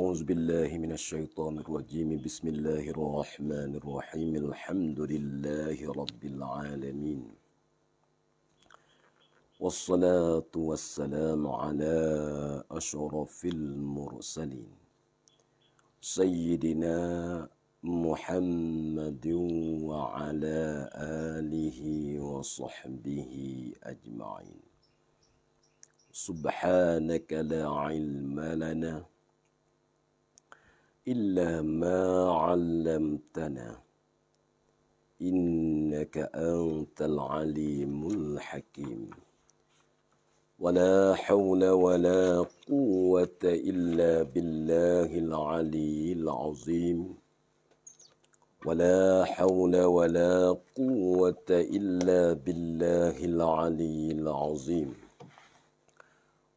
أعوذ بالله من الشيطان الرجيم بسم الله الرحمن الرحيم الحمد لله رب العالمين والصلاة والسلام على أشرف المرسلين سيدنا محمد وعلى آله وصحبه أجمعين سبحانك لا علم لنا إلا ما علمتنا إنك أنت العليم الحكيم ولا حول ولا قوة إلا بالله العلي العظيم ولا حول ولا قوة إلا بالله العلي العظيم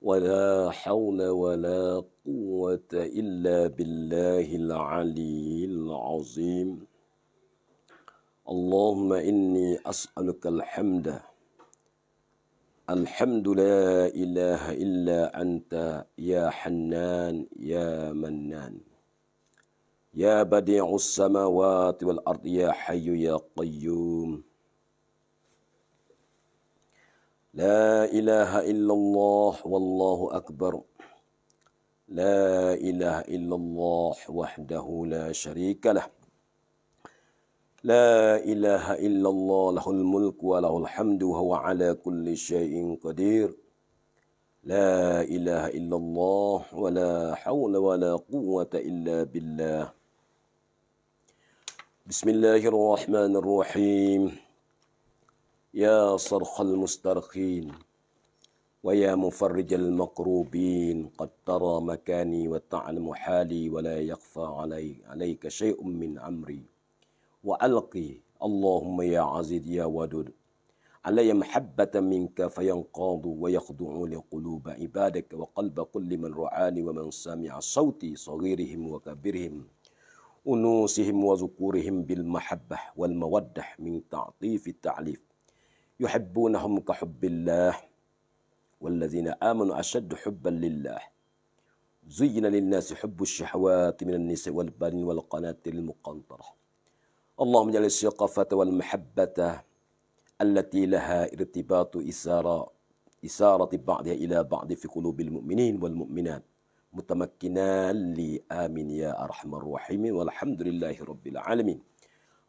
ولا حول ولا قوة إلا بالله العلي العظيم اللهم إني أسألك الحمد الحمد لا إله إلا أنت يا حنان يا منان يا بديع السماوات والأرض يا حي يا قيوم لا إله إلا الله والله أكبر لا إله إلا الله وحده لا شريك له لا إله إلا الله له الملك وله الحمد وهو على كل شيء قدير لا إله إلا الله ولا حول ولا قوة إلا بالله بسم الله الرحمن الرحيم يا صرخ المسترخين ويا مفرج المقروبين قد ترى مكاني وتعلم حالي ولا يخفى علي عليك شيء من أمري وألقي اللهم يا عزيز يا ودود علي محبة منك فينقاض ويخضع لقلوب عبادك وقلب كل من رعاني ومن سامع صوتي صغيرهم وكبيرهم أنوسهم وذكورهم بالمحبة والمودة من تعطيف التعليف يحبونهم كحب الله والذين آمنوا أشد حبا لله زين للناس حب الشهوات من النساء والبنين والقناة المقنطرة اللهم اجعل الشقافة والمحبة التي لها ارتباط إسارة إسارة بعضها إلى بعض في قلوب المؤمنين والمؤمنات متمكنا لآمن يا أرحم الراحمين والحمد لله رب العالمين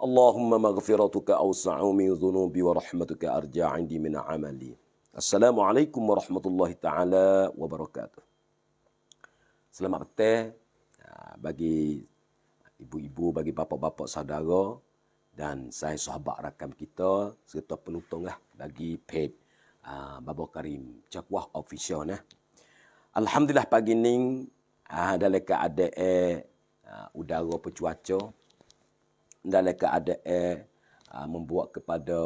اللهم مغفرتك أوسع من ذنوبي ورحمتك أرجع عندي من عملي السلام عليكم ورحمة الله تعالى وبركاته Selamat petang ya, bagi ibu-ibu, bagi bapa-bapa saudara dan saya sahabat rakam kita serta penutung lah bagi paid uh, Baba Karim Cakwah Official. Nah. Alhamdulillah pagi ni uh, dalam keadaan uh, udara pecuaca dalam keadaan ah, membuat kepada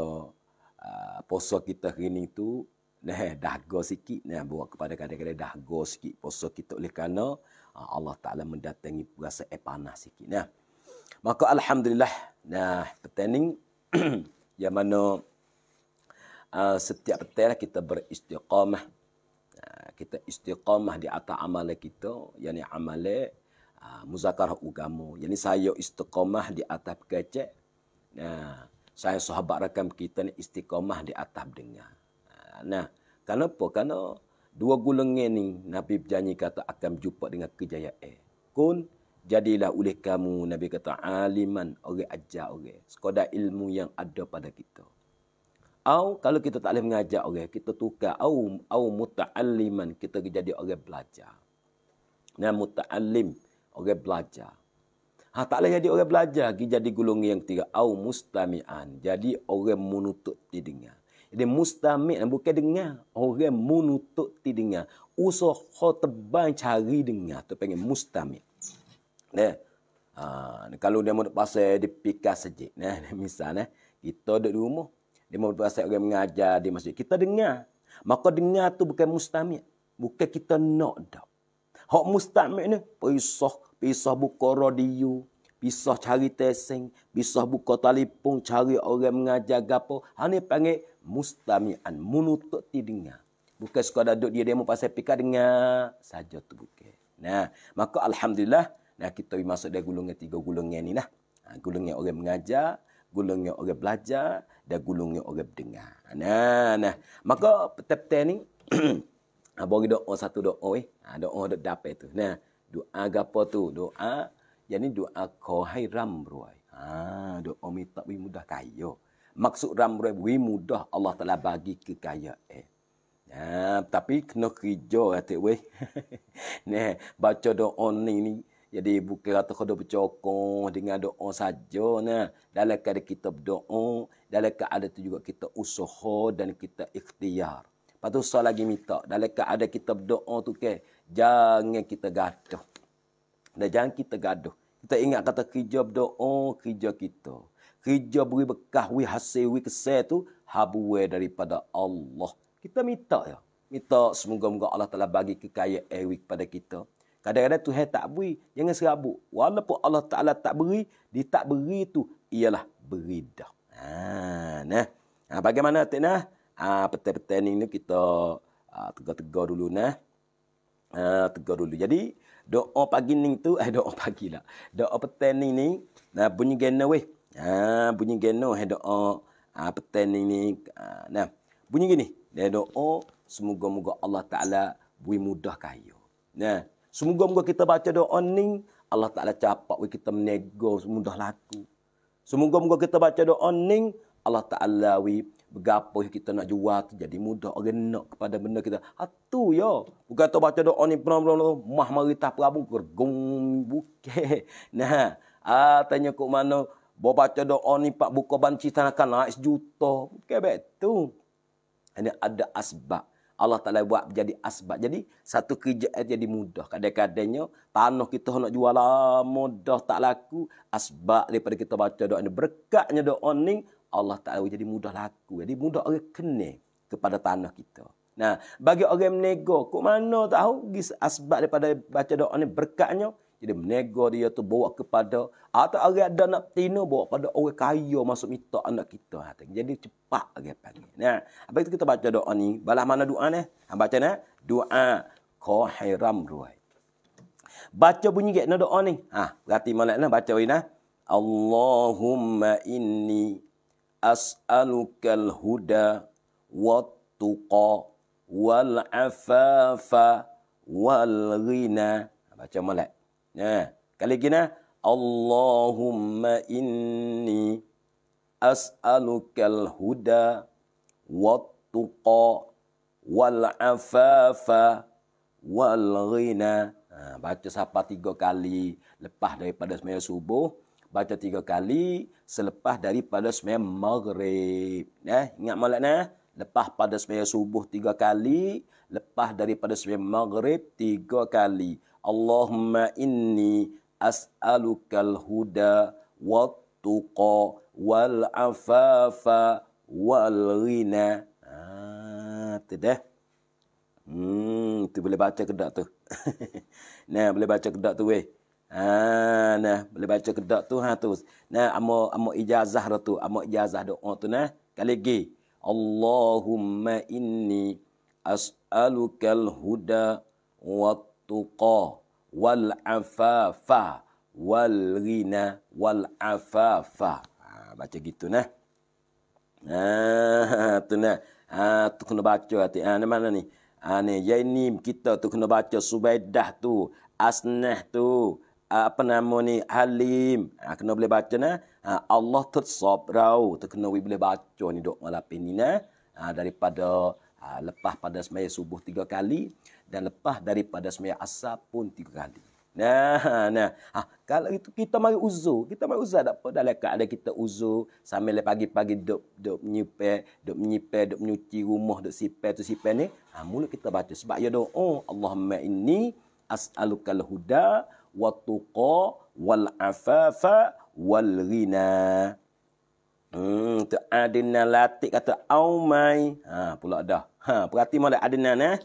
ah, poso kita hari ini tu nah dah go sikit nah buat kepada kadang-kadang dah go sikit poso kita oleh kerana ah, Allah Taala mendatangi rasa eh, panas sikit nah maka alhamdulillah nah petening yang mana setiap petang lah kita beristiqamah kita istiqamah di atas amalan kita yakni amalan Ah, muzakarah ugamu, Jadi saya istiqamah di atas kecek. Nah, saya sahabat rakam kita ni istiqamah di atas dengar. Ah, nah, kenapa? Karena dua gulung ini Nabi berjanji kata akan jumpa dengan kejayaan. Kun jadilah oleh kamu Nabi kata aliman orang ajar orang. Sekadar ilmu yang ada pada kita. Au kalau kita tak boleh mengajar orang, kita tukar au au muta'alliman kita jadi orang belajar. Nah muta'allim orang belajar. Ha, tak boleh jadi orang belajar lagi jadi gulung yang ketiga. Au mustami'an. Jadi orang menutup didengar. Jadi mustami'an bukan dengar. Orang menutup didengar. Usah tebang cari dengar. Itu panggil mustami'an. Nah, ha, kalau dia mau pasal dia pika saja. Nah, misalnya, kita duduk di rumah. Dia mau pasal orang mengajar di masjid. Kita dengar. Maka dengar tu bukan mustami'an. Bukan kita nak dah. Hak mustamik ni, pisah, pisah buka radio, pisah cari tesing, pisah buka telefon, cari orang mengajar gapo. Ini ha, panggil mustamian, menutup didengar. Bukan sekadar duduk dia demo pasal pika dengar saja tu bukan. Nah, maka alhamdulillah nah kita masuk dari gulungnya tiga gulungnya ni lah. Ha, gulungan orang mengajar, gulungnya orang belajar dan gulungnya orang dengar. Nah, nah. Maka petep-tep ni bagi doa satu doa oh, eh. Ha, doa dok dapat tu. Nah, doa gapo tu? Doa yakni doa ko hai ramruai. Ha, doa minta bagi mudah kaya. Maksud ramruai bagi mudah Allah Taala bagi kekayaan. Eh. Ha, nah, tapi kena kerja kata weh. nah, baca doa ni ni jadi bukan kata kau bercokong dengan doa saja nah. Dalam keadaan kita berdoa, dalam keadaan itu juga kita usaha dan kita ikhtiar. Lepas tu usah lagi minta. Dan leka ada kita berdoa tu ke. Jangan kita gaduh. Dan jangan kita gaduh. Kita ingat kata kerja berdoa, kerja kita. Kerja beri bekah, wih hasil, wih kesih tu. Habuwe daripada Allah. Kita minta ya. Minta semoga-moga Allah telah bagi kekayaan eh, kepada kita. Kadang-kadang tu Tuhan tak beri. Jangan serabut. Walaupun Allah Ta'ala tak beri. Dia tak beri tu. Ialah berida. dah. Ha, nah. Ha, bagaimana Tina? Nah? Ah uh, petani ni kita uh, tegur-tegur dulu nah. Uh, tegur dulu. Jadi doa pagi ni tu eh doa pagi lah. Doa petani ni nah bunyi gena weh. Ah bunyi gena eh doa ah uh, petani ni uh, nah. Bunyi gini. Dia doa semoga-moga Allah Taala bui mudah kayu, Nah, semoga-moga kita baca doa ni Allah Taala capak we kita menego mudah laku. Semoga-moga kita baca doa ni Allah Taala we Begapa yang kita nak jual tu jadi mudah. Orang nak kepada benda kita. Itu ha, ya. Bukan tu baca doa ni pernah-pernah. Mah marita perabung. Gung. Buke. Nah. Ah, tanya kok mana. Bawa baca doa ni pak buka banci tanah kan naik sejuta. Bukan betul. Ini ada asbab. Allah Ta'ala buat jadi asbab. Jadi, satu kerja itu jadi mudah. Kadang-kadangnya, tanah kita nak jual lama, dah tak laku. Asbab daripada kita baca doa ini. Berkatnya doa ini, Allah Ta'ala jadi mudah laku. Jadi mudah orang kena kepada tanah kita. Nah, bagi orang menego, kok mana tahu asbab daripada baca doa ni berkatnya, jadi menego dia tu bawa kepada atau ah, orang ada nak tino bawa kepada orang kaya masuk minta anak kita hati. Jadi cepat orang panggil. Nah, apa itu kita baca doa ni? Balah mana doa ni? Hang baca nah, doa Khairam Ruai. Baca bunyi gak doa ni. Ha, berarti malaknya lah, baca ni nah. Allahumma inni أسألك الهدى والتقى والعفاف والغنى baca molek. Ya. Kali gini, Allahumma inni as'alukal huda wat tuqa wal afafa wal ghina. Ha, baca sapa tiga kali lepas daripada semaya subuh baca tiga kali selepas daripada sembahyang maghrib. Eh, ingat molek nah, lepas pada sembahyang subuh tiga kali, lepas daripada sembahyang maghrib tiga kali. Allahumma inni as'alukal huda wat tuqa wal afafa wal ghina. Ah, tu dah. Hmm, tu boleh baca kedak tu. nah, boleh baca kedak tu weh. Ha nah boleh baca kedak tu ha tu. Nah amo amo ijazah tu, amo ijazah doa tu nah. Kali lagi. Allahumma inni as'alukal huda wa tuqa wal afafa wal ghina wal afafa. Ha baca gitu nah. Ha, ha tu nah. Ha tu kena baca hati. Ha mana ni? Ha ni ya ini kita tu kena baca subaidah tu, asnah tu. Ah, apa nama ni halim ha, kena boleh baca na ah. ha, Allah tersop rau terkena we boleh baca ni dok malap ini nah ha, daripada ha, lepas pada semaya subuh tiga kali dan lepas daripada semaya asar pun tiga kali nah nah ha, kalau itu kita mari uzur kita mari uzur tak apa dalam ada kita uzur sambil le lah pagi-pagi dok dok nyipe dok nyipe dok nyuci rumah dok sipe tu sipe ni ha, mulut kita baca sebab ya doa oh, Allahumma inni as'alukal huda والتقى والعفاف والغنى Hmm, tu adina latik kata au mai. Ha pula dah. Ha perhati molek adina nah. Eh.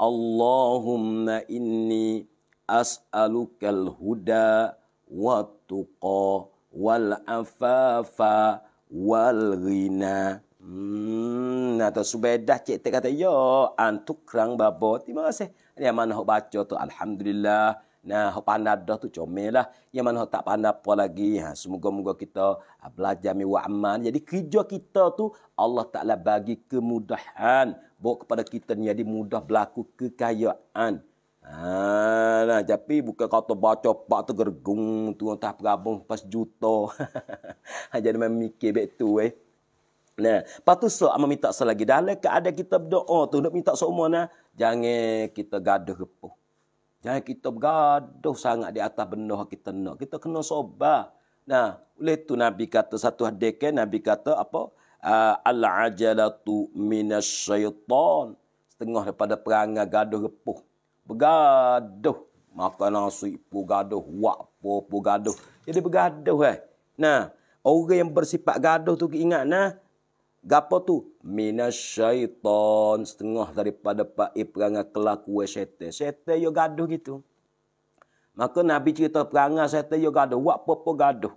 Allahumma inni as'alukal huda wa tuqa wal afafa wal ghina. Hmm, nah tu subedah cik tu kata, "Ya, antuk kerang babo. Terima se? Dia mana hok baca tu, alhamdulillah. Nah, hok pandai dah tu comel lah. Yang mana hok tak pandai apa lagi. Ha, semoga-moga kita ha, belajar mi aman. Jadi kerja kita tu Allah Taala bagi kemudahan buat kepada kita ni jadi mudah berlaku kekayaan. Ha, nah, tapi bukan kata baca pak tu gergung tu orang tak bergabung pas juta. ha, jadi memang mikir baik tu eh. Nah, patu so amam minta selagi dalam keadaan kita berdoa tu nak minta seumur nah, jangan kita gaduh repuh. Jangan kita bergaduh sangat di atas benda yang kita nak. Kita kena sobat. Nah, oleh itu Nabi kata satu hadis Nabi kata apa? Ah, al-ajalatu minasyaitan. Setengah daripada perangai gaduh repuh. Bergaduh. Makan nasi pun gaduh. Wak pun pun gaduh. Jadi bergaduh eh. Nah, orang yang bersifat gaduh tu ingat nah. Gapo tu? Minas syaitan. Setengah daripada Pak perangai kelakuan syaitan. Syaitan yo gaduh gitu. Maka Nabi cerita perangai syaitan yo gaduh. Wak popo gaduh.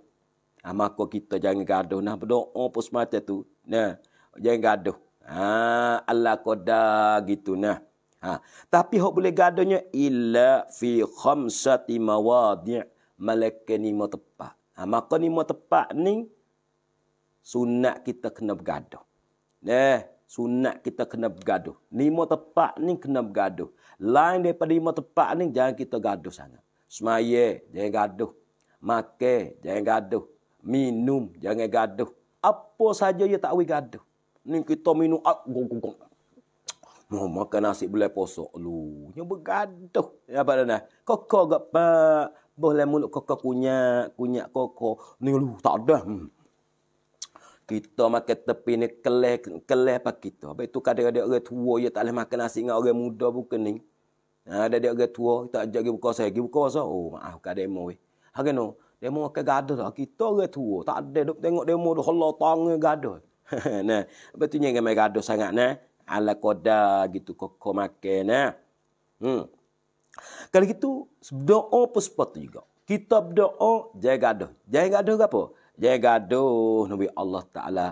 Ha, maka kita jangan gaduh. Nah berdoa pun semata tu. Nah, jangan gaduh. Ha, Allah koda gitu nah. Ha, tapi hok boleh gaduhnya illa fi khamsati mawadi' malaikani mu tepat. Ha, maka ni mu tepat ni sunat kita kena bergaduh. Eh, sunat kita kena bergaduh. Lima tempat ni kena bergaduh. Lain daripada lima tempat ni jangan kita gaduh sana. Semaya, jangan gaduh. Makan, jangan gaduh. Minum, jangan gaduh. Apa saja ia tak boleh gaduh. Ni kita minum, ah, gong, gong, Oh, makan nasi boleh posok. Lu, ni bergaduh. Ya, apa dah? Kokok gapak. Boleh mulut kokok kunyak. Kunyak kokok. Ni lu, tak ada. Hmm. Kita makan tepi ni kelih kelih pak kita. Apa itu kadang-kadang orang tua ya tak boleh makan nasi dengan orang muda bukan ni. Ha ada dia orang tua kita ajak buka saya, dia buka so. Oh maaf kadang demo we. Ha kena demo ke gaduh dah. Kita orang tua tak ada duk tengok demo dah Allah tang gaduh. nah, apa betul ni gamai gaduh sangat nah. Ala koda gitu kok makan nah. Hmm. Kalau gitu doa pun juga. Kita berdoa jaga gaduh. Jaga gaduh apa? Dia gaduh Nabi Allah Ta'ala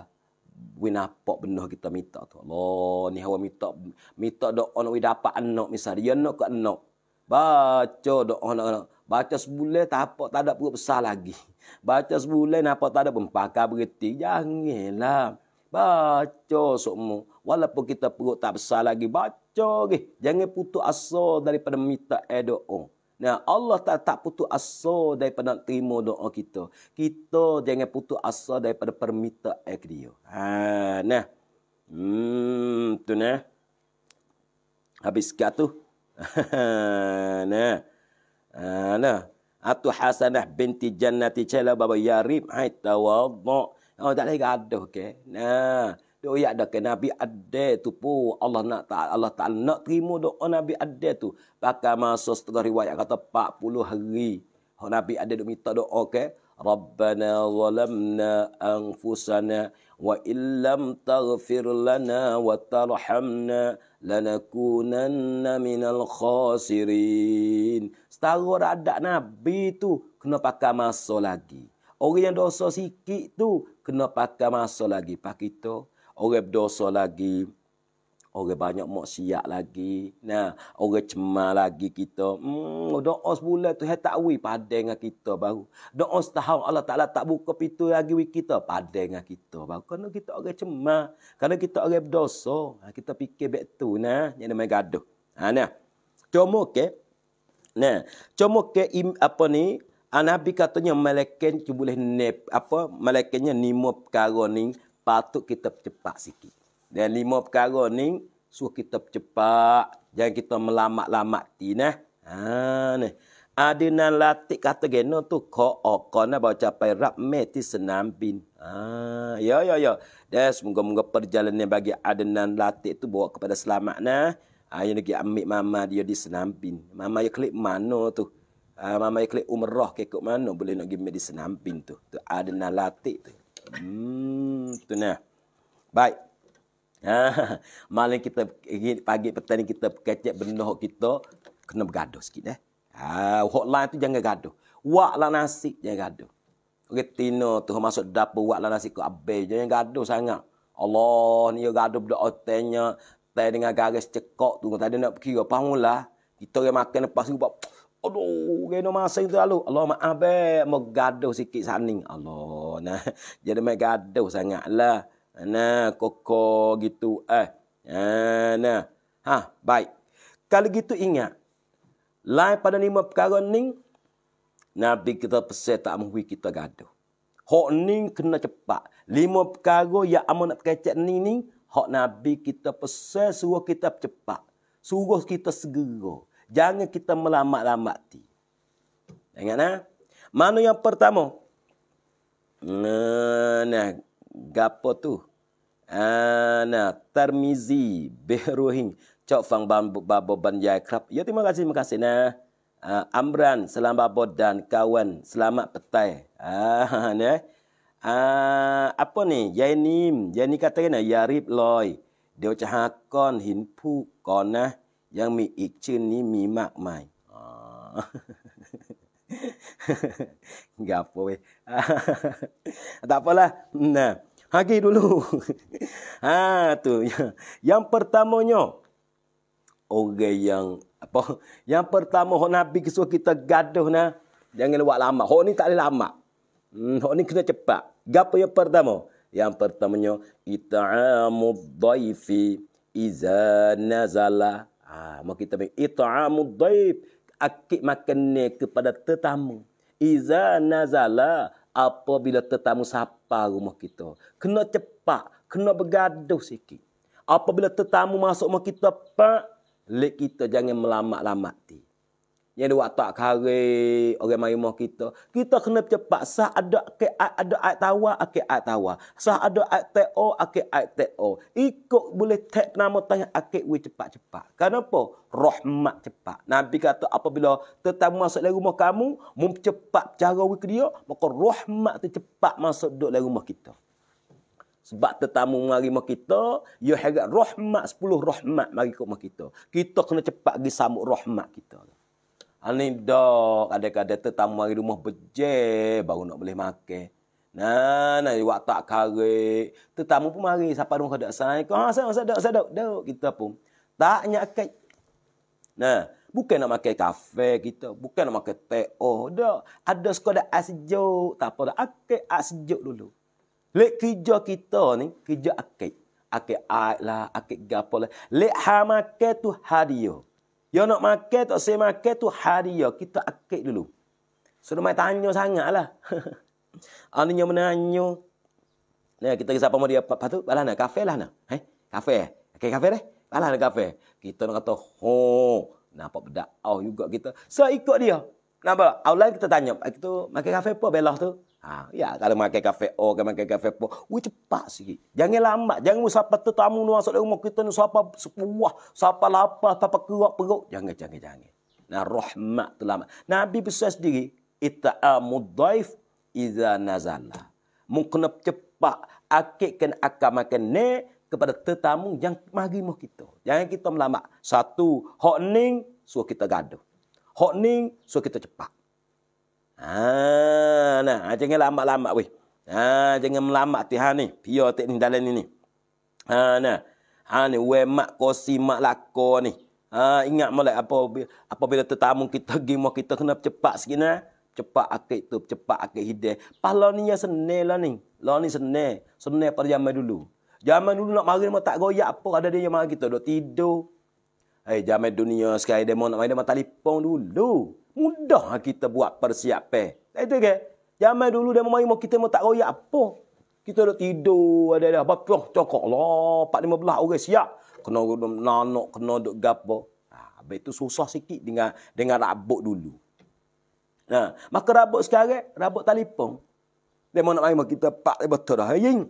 We nampak benda kita minta tu Allah ni hawa minta Minta doa nak we dapat anak misal Dia nak ke anak Baca doa nak anak Baca sebulan tak apa tak ada perut besar lagi Baca sebulan apa tak ada pun Pakar berhenti Janganlah Baca semua Walaupun kita perut tak besar lagi Baca Jangan putus asal daripada minta doa Nah, Allah tak tak putus asa daripada nak terima doa kita. Kita jangan putus asa daripada permintaan ke dia. Ha, nah. Hmm, tu nah. Habis ke tu. nah. Ha, nah. Atu Hasanah binti Jannati Chela Baba Yarib Hai Tawadda. Oh, tak lagi ada ke. Okay? Nah doa ada ke Nabi ada tu po Allah nak ta Allah Taala nak terima doa Nabi ada tu pakai masa setengah riwayat kata 40 hari oh, Nabi ada duk minta doa ke Rabbana zalamna anfusana wa illam taghfir lana wa tarhamna lanakunanna minal khasirin setara ada Nabi tu kena pakai masa lagi orang yang dosa sikit tu kena pakai masa lagi pak kita orang berdosa lagi orang banyak maksiat lagi nah orang cemar lagi kita hmm doa sebulan tu hendak tahu padai dengan kita baru doa setahun Allah Taala tak buka pintu lagi we kita padai dengan kita baru kerana kita orang cemar kerana kita orang berdosa ha, kita fikir bet tu nah yang namanya gaduh ha nah cuma ke nah cuma ke im, apa ni ah, Nabi katanya malaikat tu boleh ne, apa malaikatnya nimo perkara ni patut kita cepat sikit. Dan lima perkara ni suruh kita cepat, jangan kita melamak-lamak ti nah. Eh. Ha ni. Adinan latik kata geno tu ko okon nak eh, bawa capai rap meti senam bin. Ah, ya ya ya. Dan semoga-moga perjalanan bagi adinan latik tu bawa kepada selamat nah. Ah, yang lagi ambil mama dia di senam bin. Mama yang klik mana tu? Ah, mama yang klik umrah ke ikut mana boleh nak pergi di senam bin tu. Tu adinan latik tu. Hmm, tu nah. Baik. Ha, malam kita pagi petang kita kecek benda kita kena bergaduh sikit eh. Ha, lain tu jangan gaduh. Waklah nasi jangan gaduh. Okey, tino tu masuk dapur waklah nasi ko abai jangan gaduh sangat. Allah ni gaduh dak otenya tai dengan garis cekok tu tadi nak kira apa lah. Kita Kita makan lepas tu buat Aduh, geno masa itu lalu. Allah maaf be, mau gaduh sikit sana. Allah, nah, jadi mai gaduh sangat lah. Nah, koko gitu eh, eh. Nah, Ha, baik. Kalau gitu ingat. Lain pada lima perkara ni, Nabi kita pesan tak mahu kita gaduh. Hak ni kena cepat. Lima perkara yang amat nak kecek ni ni, hak Nabi kita pesan suruh kita cepat. Suruh kita segera. Jangan kita melamak-lamak ti. Ingat nah. Mana yang pertama? Nah, gapo tu? Nah, Tarmizi Behruhin. Cok fang babo ban jai krap. Ya, terima kasih, terima kasih. Nah, uh, Amran, selamat babo dan kawan. Selamat petai. Ah, nah. Uh, apa ni? Yainim. Yainim kata kena, Yarib loy. Dia cahakon hin pu kon nah. ยังมีอีกชื่อนี้มีมากมายอย่าไปแต่เพราะนะฮากีดูลูฮะตัวยังเปิดตามอโยโอเคยัง apa ah. ha, yang pertama hok nabi kita gaduh nah jangan lewat lama hok tak lama hmm hok cepat gapo yang pertama yang pertamanya it'amu dhaifi Ha, mau kita baik. Ita'amu daib. Akik makannya kepada tetamu. Iza nazala. Apabila tetamu sapa rumah kita. Kena cepat. Kena bergaduh sikit. Apabila tetamu masuk rumah kita, Pak. Lek kita jangan melamak-lamak ti yang dia buat tak kare orang mari rumah kita kita kena cepat sah ada ke ada ayat tawa ke ayat tawa sah ada ayat to ke ayat to ikut boleh tak nama tanya ake we cepat cepat kenapa rahmat cepat nabi kata apabila tetamu masuk dalam rumah kamu mum cepat cara we dia maka rahmat tu cepat masuk dalam rumah kita sebab tetamu mari rumah kita, ya harap rahmat 10 rahmat mari ke rumah kita. Kita kena cepat pergi sambut rahmat kita. Ani Anidok, kadang-kadang tetamu hari rumah bejek baru nak boleh makan. Nah, nah, wak tak karik. Tetamu pun mari, siapa rumah kadang saya. Kau, saya, saya, saya, duk, Kita pun. Tak nyakit. Nah, bukan nak makan kafe kita. Bukan nak makan teo. Oh, dok. ada sekolah asjok. Tak apa, akit asjok dulu. Lek kerja kita ni, kerja akit. Akit air lah, akit gapa lah. Lek hamakit tu hadiah. Ya nak makan tak saya makan tu hari ya. Kita akik dulu. Sudah mai tanya sangat lah. Anunya menanyo. Nah, kita kisah pemuda dia apa tu? Balah nak kafe lah nak. Eh, kafe. Eh? Okey, kafe deh. Balah nak kafe. Kita nak kata, ho. Nampak bedak. Oh, juga kita. Saya so, ikut dia. Nampak? Awal kita tanya. Kita makan kafe apa belah tu? Ha, ya, kalau makan kafe O, kalau makan kafe P, we cepat sikit. Jangan lambat. Jangan siapa tetamu ni masuk rumah kita nu siapa sepuah, siapa lapar, siapa keruak perut. Jangan, jangan, jangan. Nah, rahmat terlambat. Nabi besar sendiri, ita'amu daif iza nazala. Mungkin cepat akikkan akan makan ni kepada tetamu yang mari rumah kita. Jangan kita melambat. Satu, hokning, suruh kita gaduh. Hokning, suruh kita cepat. Ha, nah, ah, jangan lambat-lambat weh. Ha, jangan melambat ti ni. Pia tek ni dalam ni ni. Ha, nah. Ha ni we mak kosi mak lako ni. Ha, ingat molek apa apabila tetamu kita pergi mau kita kena cepat sikit nah. Cepat akik tu, cepat akik hidup. Pahlaw ni yang senil lah ni. Lah ni senil. Senil pada zaman dulu. Zaman dulu nak mari tak goyak apa. Ada dia yang mari kita. Duk tidur. Hey eh, jamai dunia sekarang dia nak main dengan telefon dulu. Mudah lah kita buat persiapan. Tak itu eh, ke? Jamai dulu dia main mau kita mau tak royak apa. Kita dah tidur, ada ada apa pun. Cokok lah, 4-15 orang siap. Kena nanok, kena duduk gapa. Ha, habis itu susah sikit dengan dengan rabot dulu. Nah, ha, maka rabot sekarang, rabot telefon. Dia mau nak main mau kita pak, dia betul dah. Hei, Ying.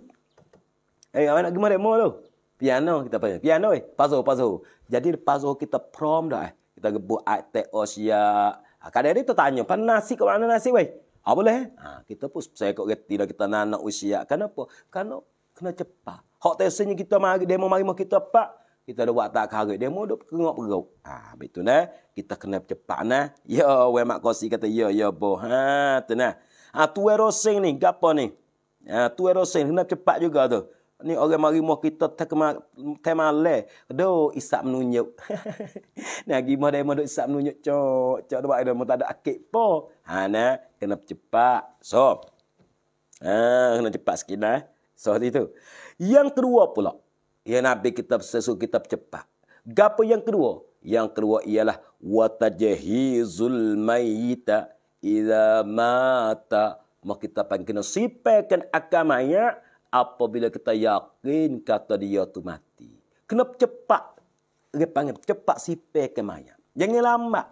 Hei, eh, apa nak gimana dia mau tu? piano kita panggil piano eh paso paso jadi paso kita prom dah eh. kita buat akte osia ha, kadang dia tertanya pan nasi ke mana nasi weh apa ha, boleh eh? ha, kita pun saya kok reti dah kita nak nak usia kenapa kena kena cepat hok tesnya kita mari demo mari mau kita pak kita ada waktu tak harik demo duk kengok perut ha betul nah kita kena cepat nah ya weh mak kosi kata ya ya bo ha tenah ha tu erosing ni gapo ni ha tu erosing kena cepat juga tu ni orang mari rumah kita tema tema le do isap menunjuk nah gi mah dai mah isap menunjuk cok cok do ada mah tak ada akik po ha nah kena cepat so ah kena cepat sikit nah eh. so itu yang kedua pula ya nabi kita sesu kitab cepat gapo yang kedua yang kedua ialah watajhizul mayita idza mata mah kita pangkena sipekan akamaya apabila kita yakin kata dia tu mati. Kena cepat. Dia panggil cepat sipir ke mayat. Jangan lambat.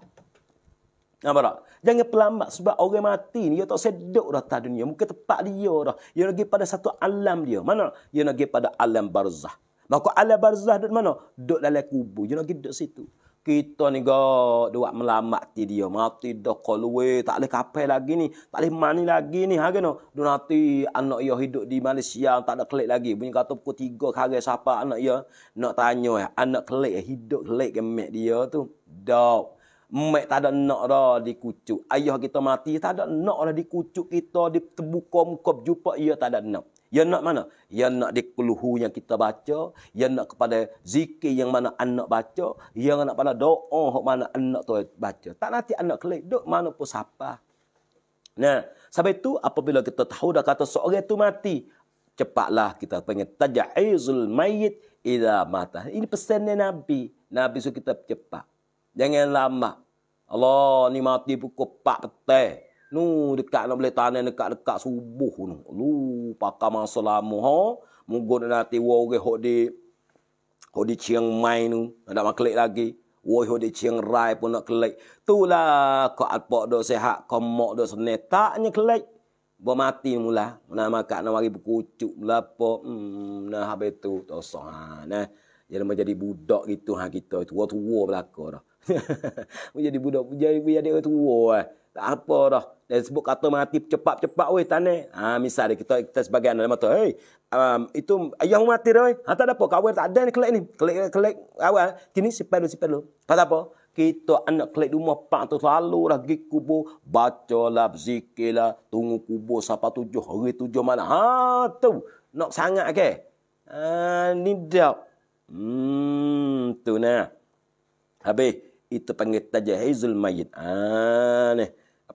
Nampak tak? Jangan pelambat sebab orang mati ni. Dia tak sedok dah tak dunia. Mungkin tempat dia dah. Dia pergi pada satu alam dia. Mana? Dia pergi pada alam barzah. Maka alam barzah duduk mana? Duduk dalam kubur. Dia pergi duduk situ kita ni go dua melamak ti dia mati dah kolwe tak leh kape lagi ni tak leh mani lagi ni ha kena do nanti anak yo hidup di Malaysia tak ada kelik lagi bunyi kata pukul 3 kare siapa anak yo nak tanya eh anak kelik eh, hidup kelik ke mak dia tu dok Mak tak ada nak dah dikucuk. Ayah kita mati, tak ada nak dah dikucuk kita, di terbuka muka, jumpa ia tak ada nak. Yang nak mana? Yang nak di keluhu yang kita baca. Yang nak kepada zikir yang mana anak baca. Yang nak pada doa yang mana anak tu baca. Tak nanti anak klik. Duk mana pun siapa. Nah, sampai itu apabila kita tahu dah kata seorang itu mati. Cepatlah kita panggil taja'izul mayit ila mata. Ini pesannya Nabi. Nabi suruh kita cepat. Jangan lama. Allah ni mati pukul 4 petai. Nu dekat nak boleh tanam dekat-dekat subuh nu. Lu pakai masa lama ha. Munggu nak nanti orang hok di hok di Chiang Mai nu. Nak maklik lagi. Woi hok di Chiang Rai pun nak klik. Tulah kau apa dok sehat, kau mok dok sene taknya klik. Bo mati mula. Nak makan nak mari berkucuk belapo. Hmm nah habis tu tosong ha. Nah. Jadi menjadi budak gitu ha kita. Tua-tua belaka dah. menjadi budak, menjadi budak tua. Eh apa dah dia sebut kata mati cepat-cepat weh tanah. Ha misal kita kita sebagai anak mata. hey, um, itu ayah mati dah weh. Ha tak ada apa kawer tak ada ni kelek ni. Kelek kelek awal kini sipan sipan lu. Pasal apa? Kita anak kelek rumah pak tu selalu dah pergi kubur baca lah zikir lah tunggu kubur siapa tujuh hari tujuh malam. Ha tu nak sangat ke? Ah ha, ni dia, Hmm tu nah. Habis itu panggil tajahizul mayit. Ah ha, ni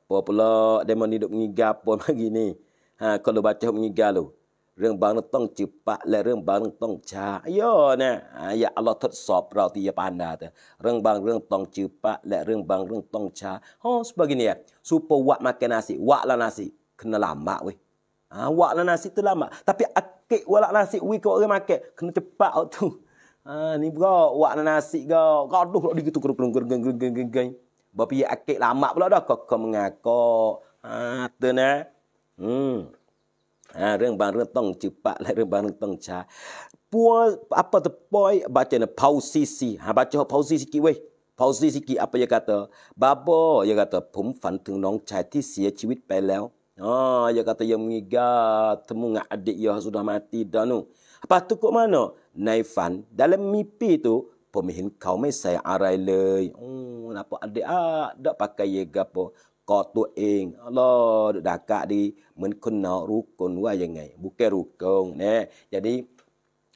apa pula demon hidup mengigap apa lagi ni. Ha, kalau baca mengigap lu. Reng bang tong cepat le reng bang tong cha. Yo ne. Ya Allah tot sop rau tiya panda te. Reng bang reng tong cepat le lah, reng bang reng tong cha. Ho oh, sebagi ya. ya, lah, ha, ya. Supo wak makan nasi, wak la nasi. Kena lama we. Ha, wak la nasi tu lama. Tapi akik wak lah nasi we kau orang makan kena cepat tu. Ha, ni bro, wak nasi kau. Kau aduh di digitu kerung kerung geng geng geng geng. Bapa ya akik lama pula dah kok kok mengaku. Ha tu nah. Eh? Hmm. Ha reng bang reng tong cepat lah reng bang reng tong cha. Puo apa tu poi baca na pausi si. Ha baca pausi sikit weh. Pausi sikit apa ya kata? Babo ya kata pum fan tung nong cha ti sia ya ciwit pai lao. Oh, ya kata yang mengiga temu ngak adik ya sudah mati dah nu. Apa tu kok mana? Naifan dalam mimpi tu ผมเห็นเขาไม่ใส่อะไรเลยอ้นะปออันเดอะดกปากกายกับปอกอดตัวเองรอดากะดีเหมือนคนเนารู้คนว่ายังไง บุกแกรู้กง นะอย่างนี้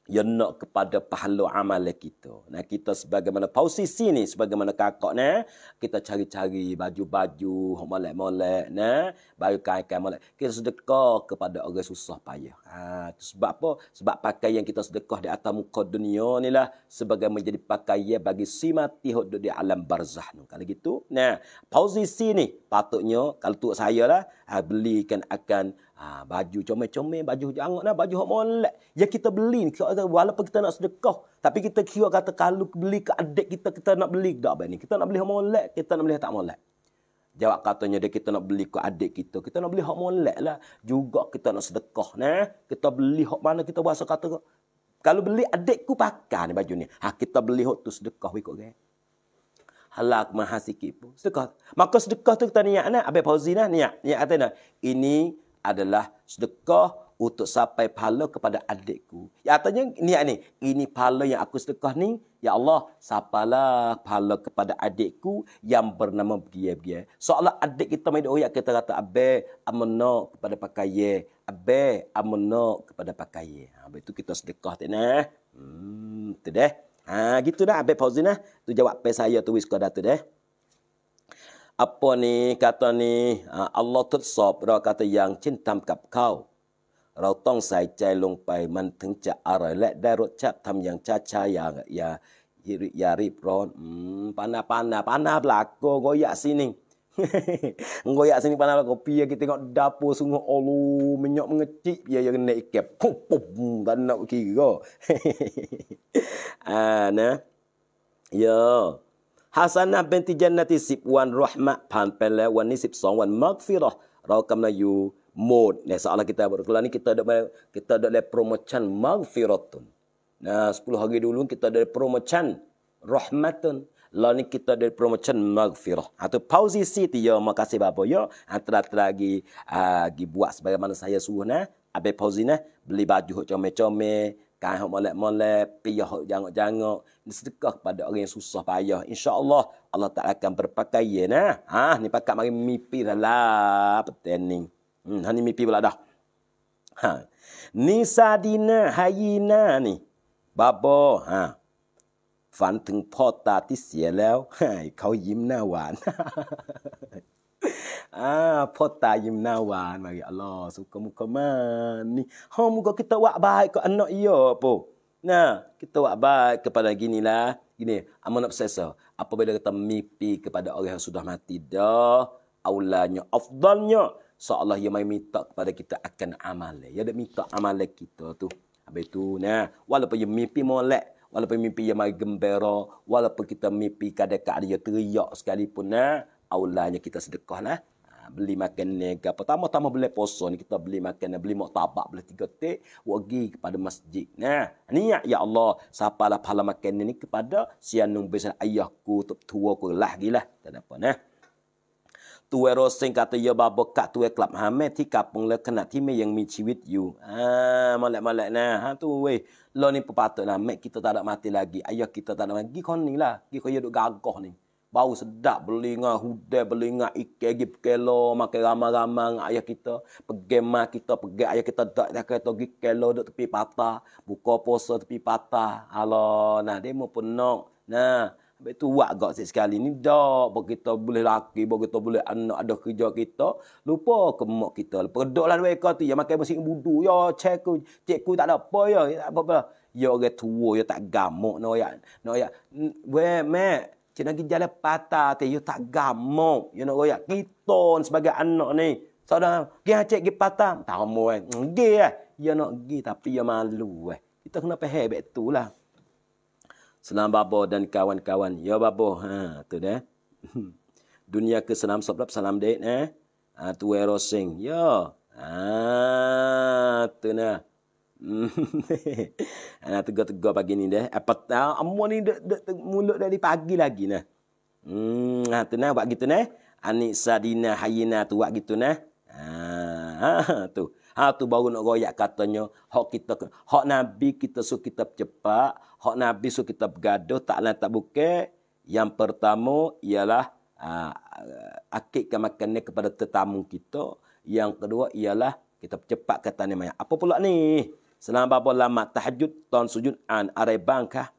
ia nak kepada pahala amal kita. Nah kita sebagaimana posisi ni sebagaimana kakak ni, kita cari-cari baju-baju, molek-molek nah, baju kain-kain molek. Kita sedekah kepada orang susah payah. Ha, itu sebab apa? Sebab pakaian kita sedekah di atas muka dunia ni lah sebagai menjadi pakaian bagi si mati hidup di alam barzah ni. Kalau gitu, nah, posisi ni patutnya kalau tu saya lah, ha, belikan akan Ha, baju comel-comel, baju jangok lah, baju hok molek. Ya kita beli ni, kita, walaupun kita nak sedekah. Tapi kita kira kata kalau beli ke adik kita, kita nak beli ke apa ni? Kita nak beli hok molek, kita nak beli tak molek. Jawab katanya dia kita nak beli ke adik kita. Kita nak beli hok molek lah. Juga kita nak sedekah. Nah, kita beli hok mana kita berasa kata. Kalau beli adikku pakai ni baju ni. Ha, kita beli hok tu sedekah. Wikok kan? Halak maha sikit pun. Sedekah. Maka sedekah tu kita niat nak. Abis pauzi lah niat. Niat kata ini adalah sedekah untuk sampai pahala kepada adikku. Ya artinya ini ni, ini pahala yang aku sedekah ni, ya Allah, sapalah pahala kepada adikku yang bernama dia dia. Soalnya adik kita main oh ya, kita kata abe amno kepada pakaiye abe amno kepada pakaiye. Ha itu kita sedekah tak nah. Hmm, tu deh. Ha gitu dah abe pause nah. Tu jawab pe saya tu wis kau dah tu deh. อัปปนีกาตานีอัลลอฮ์ทดสอบเรากาตยังเช่นทำกับข้าวเราต้องใส่ใจลงไปมันถึงจะอร่อยและได้รสชาติทำอย่างช้าช้าอย่างอย่าอย่ายารีบร้อนปานาปานาปานาปลากโกโกยะซินิงโกยะสินิงปานาปลากโกเปียกิติงอดาปูสุงโอลูมินยอมเงจิเยยังเนกเก็บคุปปุ่มดันนอกีโกอ่านะเยอะฮาซานะเบนติจันนาที่10วันรอห์มะผ่านไปแล้ววันนี้12วันมักฟิรอเรากำลังอยู่โหมดในสาระกิตาบุรุษลานี้กิตาดะกิตาดะเลโปรโมชั่นมักฟิรอตุนนะ10 hari dulu kita ada promotion rahmatun lalu kita ada promotion maghfirah atau ha, pause city ya terima kasih bapa ya ha, ah, buat sebagaimana saya suruh nah habis pause beli baju comel-comel kan hok molek molek piyah hok jangok jangok sedekah kepada orang yang susah payah insyaallah Allah tak akan berpakaian nah ha ni pakak mari mimpi dah lah peten ni hmm ha ni mimpi pula dah ha ni sadina hayina ni babo ha ฝันถึงพ่อตาที่เสียแล้วเขายิ้มหน้าหวาน Ah, pota yim nawan bagi Allah suka muka mani. Ha muka kita buat baik ke anak ya apa. Nah, kita buat baik kepada lah. Gini, amun obsesa. Apa beda kita mimpi kepada orang yang sudah mati dah, aulanya afdalnya so Allah yang mai minta kepada kita akan amal. Ya dak minta amal kita tu. Habis tu nah, walaupun yang mimpi molek, walaupun mimpi yang mai gembira, walaupun kita mimpi kadang-kadang dia teriak sekalipun nah, aulanya kita sedekah lah. Ha, beli makan ni ke. Pertama-tama beli poso ni. Kita beli makan ni. Beli maktabak. Beli tiga tek. Wagi kepada masjid. Nah, niat ya Allah. Siapa lah pahala makan ni kepada siang besar ayahku. Tua ku lah gila. Tak apa nah. Tuwe Rosing kata ya babo kak tuwe klub hame ti kapung le kena ti me yang mi ciwit you. Ah, ha, malek malek nah. Ha tu we. Lo ni pepatut nah. Mek kita tak nak mati lagi. Ayah kita tak nak mati. Gi kon ni lah. Gi kau ya duduk gagoh ni. Bau sedap belinga dengan hudai, beli dengan ikan, pergi kelo, makan ramai-ramai dengan ayah kita. Pergi mak kita, pergi ayah kita, tak ada kereta pergi kelo, duduk tepi patah. Buka posa tepi patah. Alah, nah, dia pun nak. Nah, habis tu buat kot sekali ni. Tak, bagi kita boleh laki, bagi kita boleh anak, ada kerja kita. Lupa ke mak kita. Perduk lah mereka tu, yang makan mesin budu. Ya, cikgu, cikgu tak ada apa, ya. Ya, ya orang tua, ya tak gamuk. No, ya, no, ya. Weh, meh. Cina pergi jalan patah tu, you tak gamuk. You nak goyak. Kita sebagai anak ni. Saudara, pergi hacik pergi patah. Tak mau eh. Hmm, pergi eh. You nak pergi tapi you malu eh. Kita kena pahit tu lah. Selamat babo dan kawan-kawan. yo ya, babo. Ha, tu deh. Dunia ke selam sebab salam dek eh. Ha, tu erosing. Eh, yo, ya. ah, ha, tu nah. Anak tegur-tegur pagi ni dah. Apa tahu amu ni duk, duk, duk, mulut dari pagi lagi nah. Hmm, ha tu nah buat gitu nah. Anik sadina hayina tu buat gitu nah. Ha, tu. Ha tu baru nak royak katanya hak kita hak nabi kita suruh kita cepat, hak nabi suruh kita bergaduh tak lain tak bukan. Yang pertama ialah ha, akikkan makannya kepada tetamu kita. Yang kedua ialah kita cepat kata ni Maya. Apa pula ni? selama babo lama tahajud ton sujud an arai bangkah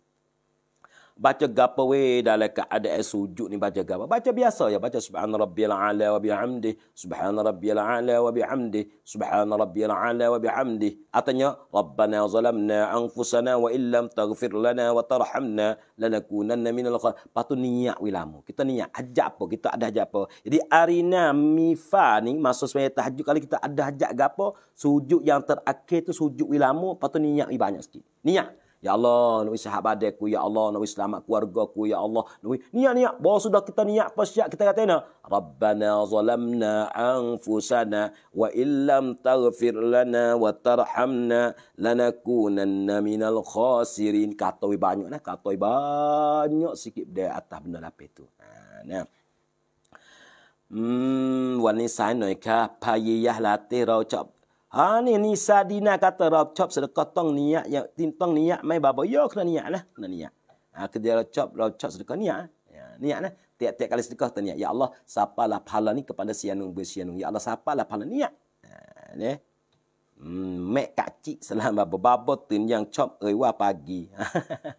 baca gapa we dalam keadaan sujud ni baca gapa baca biasa ya baca subhanallah rabbiyal ala wa bihamdi subhana rabbiyal ala wa bihamdi subhana rabbiyal ala wa bihamdi artinya rabbana zalamna anfusana wa illam taghfir lana wa tarhamna lanakunanna minal khal patu niat we lama kita niat ajak apa kita ada ajak apa jadi arina mifa ni masa sembah tahajud kalau kita ada ajak gapa sujud yang terakhir tu sujud we lama patu niat we banyak sikit niat Ya Allah, Nabi sihat badanku, ya Allah, nak selamat keluargaku, ya Allah. Nabi. Niat-niat, bawa sudah kita niat pasyak kita kata ini. Rabbana zalamna anfusana wa illam taghfir lana wa tarhamna lanakunanna minal khasirin. Katoi banyak nah, katoi banyak sikit dia atas benda lapis tu. Ha, nah. Hmm, wanita ini kah payah latih rau cap Ha ni ni sadina kata rob chop sedekah tong niat yang tong niat mai babo yo kena niat lah kena niat. Ha ke dia chop rob chop sedekah niat. Lah. Ya niat lah. Tiap-tiap kali sedekah tu Ya Allah, siapalah pahala ni kepada sianung bersianung. Ya Allah, siapalah pahala niat. Ha ni. Hmm, mek kacik selama babo babo tin yang chop oi wa pagi.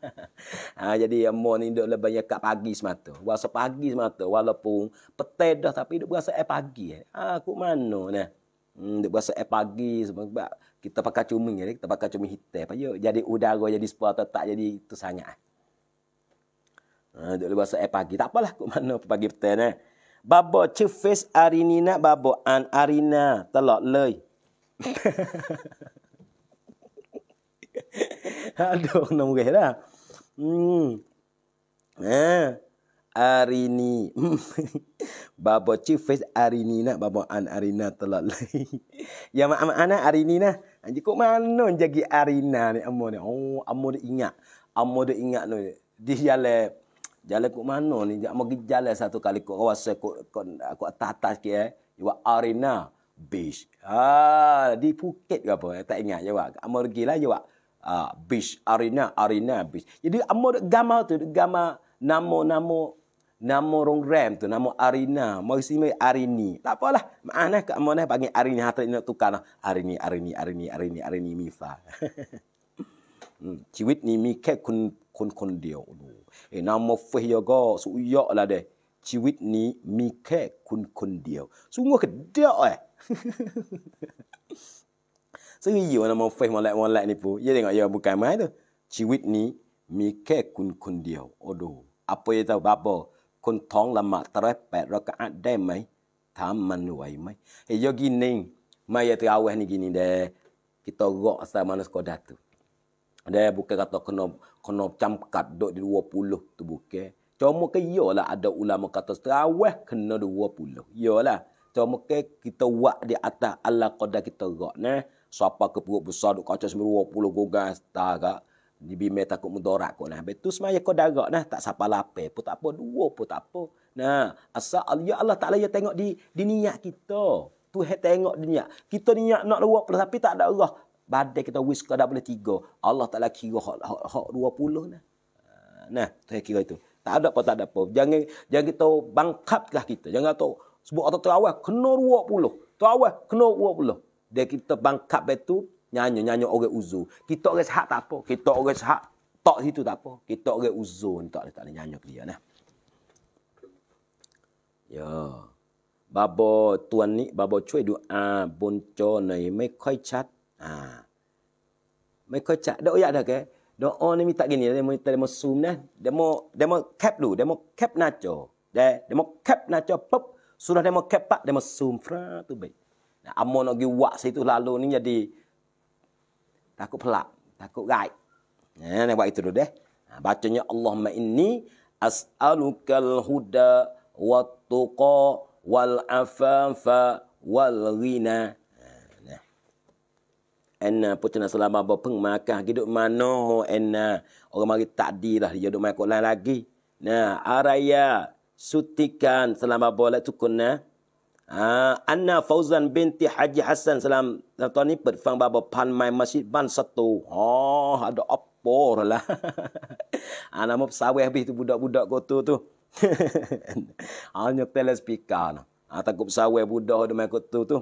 ha jadi amo ni duk lebih banyak ya kat pagi semata. Wa pagi semata walaupun petai dah tapi duk berasa eh pagi. Ha aku mano nah. Hmm, dia berasa air pagi sebab kita pakai cumi ni, kita pakai cumi hitam. Apa Jadi udara jadi spa atau tak jadi itu sangat. Ah, ha, dia berasa air pagi. Tak apalah kok mana pagi petang eh. Babo cefes Arinina, babo an arina telok lei. Aduh, nak mungkin lah. Hmm. Eh hari ni. Babo chief face hari ya, nak babo an arena telat lagi. ya mak mak anak hari ni nak. Anji kok mana jagi arena ni amo ni. Oh amo de ingat. Amo de ingat no. Di jale jale kok mana ni. Jak mau jale satu kali kok kawasan kok kok aku atas ke eh. Iwa arena beach. Ah di Phuket ke apa? Eh, tak ingat jawab. Ya, amo pergi lah jawab. Ah beach arena arena beach. Jadi amo gamau tu gamau nama-nama nama rong tu nama Arena, mari sini arini tak apalah eh, mana ke eh, mana panggil arini hatrik nak tukar lah. arini arini arini arini arini mifa hmm ciwit ni mi ke kun kun kun dia eh nama fuh yo ya go suyak lah deh ciwit ni mi ke kun kun dia sungguh ke dia eh Sungguh iya nama fuh molek molek ni pun ya tengok ya bukan main tu ciwit ni mi ke kun kun dia Odo, apa yang tahu bapa คนท้องละหมาดตรแปดรากะอัดได้ไหมถามมันไหวไหมเฮยกินนิ่งไม่ยากจะเอาเฮนกินนี่เดกิตอกอสามานุสกอดัตุเดบุกเกะกตอขนมขนมจำกัดดอกดีวัวปุลตุบุกเกจอมก็เยอละอาดอุลามกัตอสตราเวขนมดีวัวปุลยอละจอมก็กิตอวะดีอัตตาอัลลอฮ์กอดะกิตอกอเนสอปะกับกบุษาดุกอจะสมรวัวปุลกูกาสตากะ di bimbing takut mudarat kau nah. Betul semaya kau darat nah. Tak sapa lapar pun tak apa. Dua pun tak apa. Nah. Asal ya Allah Ta'ala ya tengok di, di niat kita. Tu hai tengok di niat. Kita niat nak luar pun tapi tak ada Allah. Badai kita wis kau dah boleh tiga. Allah Ta'ala kira hak dua puluh nah. Ah, nah. Tu hai kira itu. Tak ada apa tak ada apa. Jangan jangan kita bangkatlah kita. Jangan tahu sebut atau terawal kena dua puluh. Terawal kena dua puluh. Dia kita bangkap betul Nyanyi nyanyi orang uzu Kita orang sehat tak apa. Kita orang sehat tak situ tak apa. Kita orang uzur tak ada tak ada nyanyo dia nah. Ya. Babo tuan ni babo cuy a, ah, bonco ni mai koi chat. Ha. Ah. Mai koi chat. Dak oyak dah ke? Doa oh, ni minta gini dia demo tele zoom nah. demo demo cap dulu, demo cap naco. Dia dia mau cap naco pop. Sudah demo cap pak, demo zoom fra tu baik. Nah, amon nak gi wak situ lalu ni jadi takut pelak, takut gaib. Ya, nak buat itu dulu deh. Ha, bacanya Allahumma inni as'alukal huda wat tuqa wal afafa wal ghina. Ha, enna putina selama berpeng makan hidup mana enna orang mari takdirlah dia duk main kok lain lagi. Nah, araya sutikan selama boleh tu kena uh, Anna Fauzan binti Haji Hassan salam tuan ni berfang baba pan mai masjid ban satu oh ada opor lah ah nama pesawih habis tu budak-budak kotor tu ah, hanya telespikar nah ah takut pesawih budak ada mai kotor tu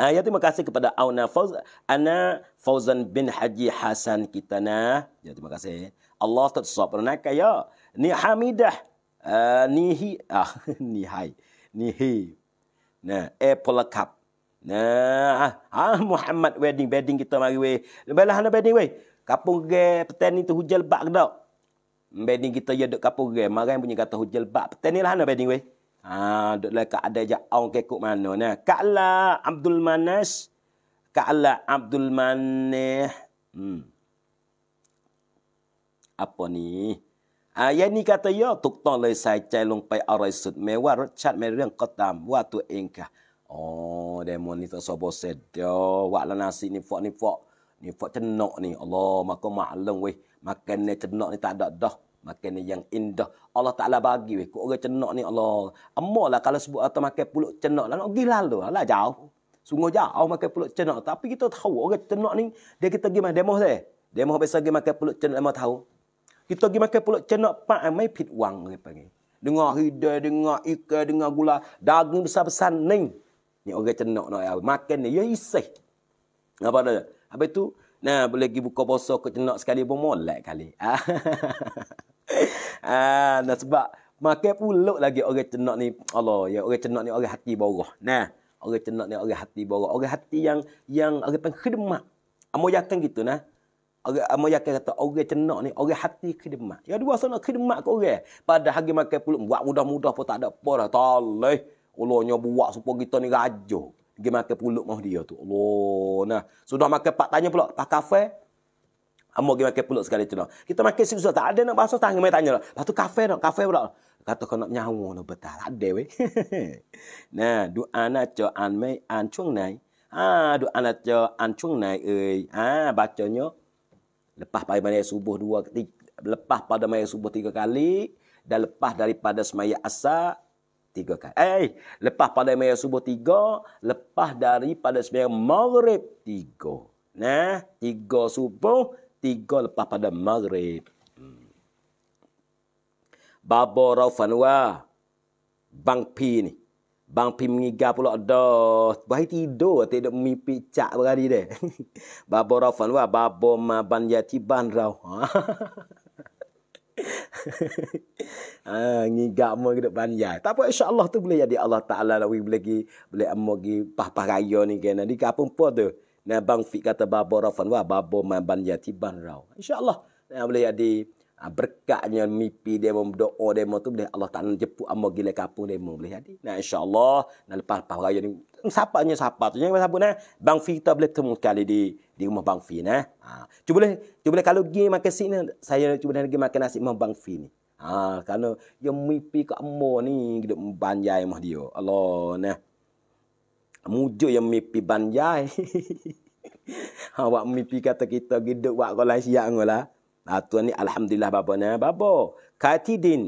Ah, ya terima kasih kepada Auna Fauz, Ana Fauzan bin Haji Hasan kita nah. Ya terima kasih. Allah tak nak ya. Ni Hamidah. Uh, ni hi ah ni ah, hai. Ni hi นะแอร์พอลขับนะอ่ะมุฮัมมัดเวดดิ้งเวดดิ้งกิตมาเว้ยเวลาฮันเวดดิ้งเว้ยกับปุ่งแก่ประเทศนี้ตัวหุ่นเจลบักดอกเวดดิ้งกิตยอดกับปุ่งแก่มาแก่ปุ่งยังกับตัวหุ่นเจลบักประเทศนี้ล่ะฮันเวดดิ้งเว้ยอ่าดูแลก็ได้จะเอาเก็บกุมานโน่นะกะลาอับดุลมานัสกะลาอับดุลมานเนอืมอัปปนี้อายันนี้ก็ตยอถูกต้องเลยใส่ใจลงไปอร่อยสุดแม้ว่ารสชาติไม่เรื่องก็ตามว่าตัวเองค่ะอ๋อเดมอนนี่ตัวสบสเสร็จเดียววะละนาซีนี่ฟอนี่ฟอนี่ฟอจะเนาะนี่อัลลอฮ์มาก็มาลงเว้ยมาเกณฑ์เนี่ยจะเนาะนี่ตาดอดมาเกณฑ์ยังอินดออัลลอฮ์ตะลาบากิเว้ยกูเอจะเนาะนี่อัลลอฮ์อัมโมละกาลสบุอัตมาเก็บปุลุจะเนาะแล้วกิลาลุอะไรเจ้าสุงโงจ้าเอามาเก็บปุลุจะเนาะแต่พี่กิโต้เท่าเอจะเนาะนี่เด็กกิตะกิมาเดมอเลยเดมอไปสักกิมาเก็บปุลุจะเนาะเดมอเท่า kita pergi makan pulut cenok pak mai pit wang dia panggil. Dengar hidai, dengar ikan, dengar gula, daging besar-besar ni. Ni orang cenok nak ya. makan ni ya isih. Apa dah? Habis tu nah boleh pergi buka puasa ke cenok sekali pun molek kali. ah, nah sebab makan pulut lagi orang cenok ni. Allah, ya orang cenok ni orang hati boroh. Nah, orang cenok ni orang hati boroh. Orang hati yang yang orang pengkhidmat. Amoyakan gitu nah. Orang amo ah, yakin kata orang cenak ni orang hati khidmat. Ya dua sana khidmat ke orang. Pada hari makan pulut buat mudah-mudah pun tak ada apa dah. Talai. Ulunya buat supaya kita ni raja. Pergi makan pulut mah dia tu. Allah. Nah, sudah makan pak tanya pula pak kafe. Amo ah, pergi makan pulut sekali cenak. Kita makan susah tak ada nak bahasa tanya mai tanya Lepas tu kafe dah, kafe pula. Kata kau nak nyawa lah betah. Tak ada weh. nah, doa nak jo an mai an chung nai. Ah, doa nak jo an chung nai euy. Ah, bacanya lepas pada maya subuh dua tiga, lepas pada maya subuh tiga kali dan lepas daripada semaya asar tiga kali. Eh, lepas pada maya subuh tiga, lepas daripada semaya maghrib tiga. Nah, tiga subuh, tiga lepas pada maghrib. Hmm. Raufanwa, Bang pi ni. Bang Pim ngiga pula dah. Bahi tidur. Tak ada mimpi cak berani dia. Babo Raufan. Wah, babo ma ban yati ban rau. ha, ngiga mo ke depan ban ya. Tak insyaallah tu boleh jadi Allah Taala nak boleh lagi boleh ambo gi pah-pah raya ni kan. Di kampung pun tu. Nah bang Fik kata babo Raufan. Wah, babo ma ban yati ban rau. Insyaallah. Nah boleh jadi Ha, berkatnya mimpi dia mau berdoa dia mau tu boleh Allah Taala jemput ambo gila kapung dia mau boleh jadi. Nah insyaallah nak lepas lepas raya ni siapanya siapa tu yang siapa nah bang Fita boleh temu sekali di di rumah bang Fi nah. Ha cuba boleh cuba boleh kalau pergi makan sini saya cuba nak pergi makan nasi rumah bang Fi ni. Ha kerana dia mimpi kat ambo ni gitu banjai mah dia. Allah nah. Mujo yang mimpi banjai. ha, wak mimpi kata kita gedek wak kalau siap ngolah. า Atuan ni a l h a m d u l i ลา a h babanya. Babo, า a y a ti din.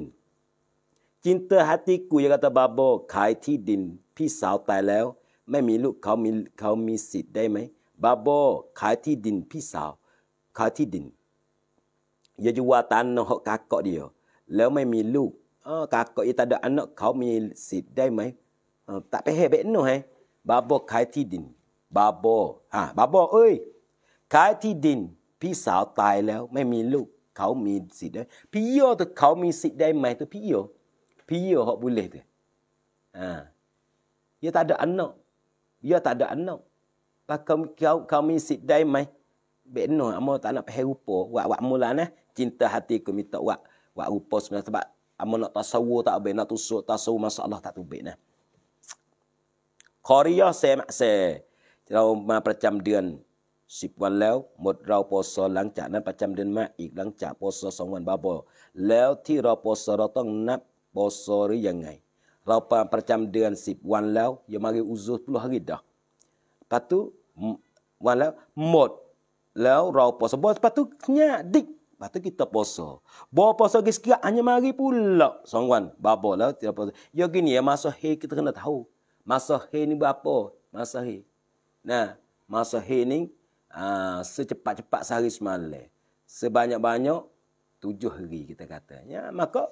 Cinta h a t i ต u yang กาตาบาบอขายที่ดิน พี่สาวตายแล้ว ไม่มีลูกเขามีเขามีสิทธิ์ได้ไหมบาบบขายที่ดินพี่สาวขายที่ดินยาจูวาตันเนาะกากเกาะเดียวแล้วไม่มีลูกอกากเกาะอิตาเดอันเนาะเขามีสิทธิ์ได้ไหมแต่ไปเฮเบนโน่ไงบาบบขายที่ดินบาบบฮะบาบบเอ้ยขายที่ดินพี่สาวตายแล้วไม่มีลูกเขามีสิทธิ์ได้พี่โยตเขามีสิทธิ์ได้ไหมตัวพี่โยพี่โยเขาบุเลตอ่ายาตาดอันนกยาตาดอันนกปะเขาเขาเขามีสิทธิ์ได้ไหมเบนหน่อยอมตะนับเฮุปวะวะมุลานะจินตหัติกุมิตวะวะอุปสมะตบะอมนตัสวูตะเบนตุสุตัสวูมาสอัลลอฮ์ตะตุเบนะคอริยอเซมะเซเรามาประจําเดือนสิบวันแล้วหมดเราปสหลังจากนั้นประจำเดือนมาอีกหลังจากปสสองวันบาโบแล้วที่เราปสเราต้องนับปสหรือยังไงเราประจำเดือนสิบวันแล้วย่ามาเรีอุซุปลุฮาริดะปัตุวันแล้วหมดแล้วเราปสบปัตุเนี่ยดิก l e ต a กิ u kita p u a s ก Bawa puasa ke s e k i r a n ง a hanya mari pula. Songwan, babo lah. t i ส a k puasa. Ya gini ya, masa hei kita k e า a tahu. Masa hei ni berapa? Masa hei. Nah, m a s Ha, secepat-cepat sehari semalam. Sebanyak-banyak tujuh hari kita kata. Ya, maka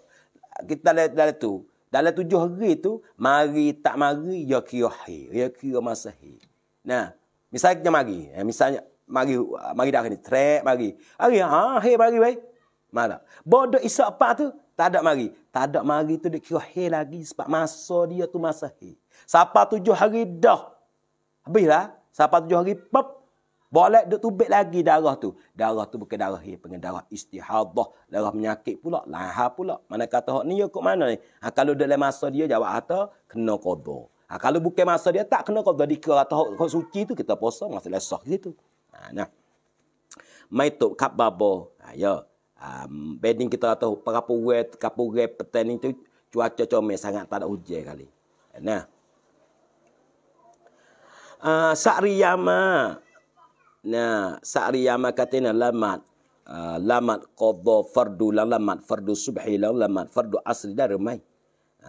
kita dalam, dalam tu. Dalam tujuh hari tu, mari tak mari, ya kira hari. Ya kira masa Nah, misalnya kita mari. Eh, misalnya, mari, mari dah ni. Trek, mari. Hari, ha, hari, mari, baik. Mana? Bodoh isu apa tu? Tak ada mari. Tak ada mari tu dia kira hari lagi. Sebab masa dia tu masa hari. Sapa tujuh hari dah. Habislah. Sapa tujuh hari, pop, boleh duk tubik lagi darah tu. Darah tu bukan darah hir, panggil darah istihadah. Darah menyakit pula, lahar pula. Mana kata hak ni ya kok mana ni? Ha, kalau dalam masa dia jawab kata kena qada. Ha, kalau bukan masa dia tak kena qada dikira kata kau suci tu kita puasa masa lesah gitu. Ha nah. Mai tu kap babo. Ha ya. Ha, bedding kita kata berapa wet, kapure petani tu cuaca comel sangat tak ada hujan kali. Ha, nah. Ah ha, uh, sakriyama na sa'ri yama katina lamat uh, lamat qadha fardu la lamat fardu subhi la lamat fardu asri dari mai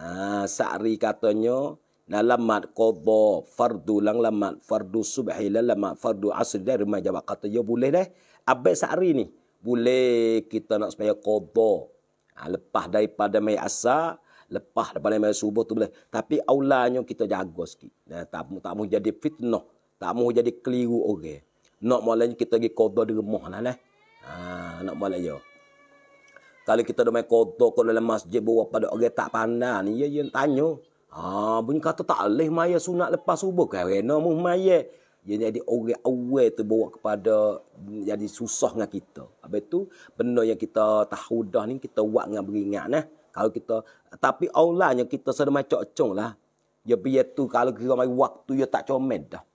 uh, ah, sa'ri katanya na lamat qadha fardu lang lamat fardu subhi la lamat fardu asri dari mai jawab kata ya boleh deh abai sa'ri ni boleh kita nak supaya qadha uh, lepas daripada mai asar lepas daripada mai subuh tu boleh tapi aulanya kita jaga sikit nah, tak tak mau jadi fitnah tak mau jadi keliru orang okay nak malanya kita pergi kodoh di rumah lah lah. Ha, nak malah je. Kalau kita dah main kodoh ke dalam masjid bawa pada orang tak pandang ni, ya, ya, tanya. Ha, bunyi kata tak boleh maya sunat lepas subuh. Kerana mu maya. Dia jadi orang awal tu bawa kepada jadi susah dengan kita. Habis tu, benda yang kita tahu dah ni, kita buat dengan beringat lah. Kalau kita, tapi awalnya kita sedang macam cok lah. Ya biar tu kalau kita mai waktu ya tak comel dah.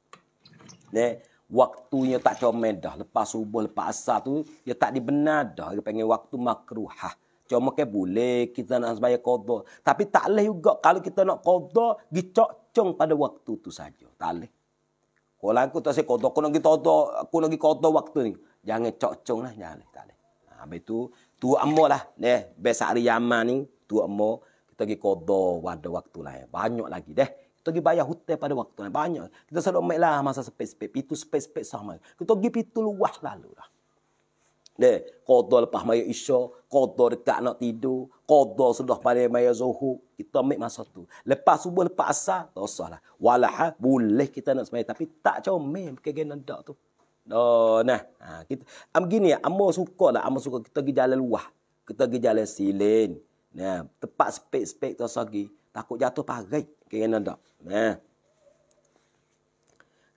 Ne, waktunya tak comel dah. Lepas subuh, lepas asar tu, dia tak dibenar dah. Dia panggil waktu makruhah. Cuma ke boleh kita nak sembahyang qada. Tapi tak boleh juga kalau kita nak kita dicocong pada waktu tu saja. Tak boleh. Kalau aku tak saya qada, aku nak kita qada, aku nak qada waktu ni. Jangan cocong lah, jangan boleh. Nah, ha, habis tu, tu amma lah. Besar hari Yaman ni, tu amma, kita pergi qada pada waktu lain. Banyak lagi deh pergi bayar hotel pada waktu ni. Banyak. Kita selalu ambil lah masa sepet-sepet. Itu sepet-sepet sama. Kita pergi pintu luas lalu lah. Deh, kodoh lepas maya isya, kodoh dekat nak tidur, kodoh sudah pada maya zuhur. Kita ambil masa tu. Lepas subuh, lepas asar, tak usah lah. Walah, boleh kita nak semaya. Tapi tak comel pakai gena dak tu. Oh, nah. Ha, kita, am gini, ya amma suka lah. Amma suka kita pergi jalan luas. Kita pergi jalan silin. Nah, tepat spek-spek tu usah Takut jatuh parik. กินนั่นดอกนะ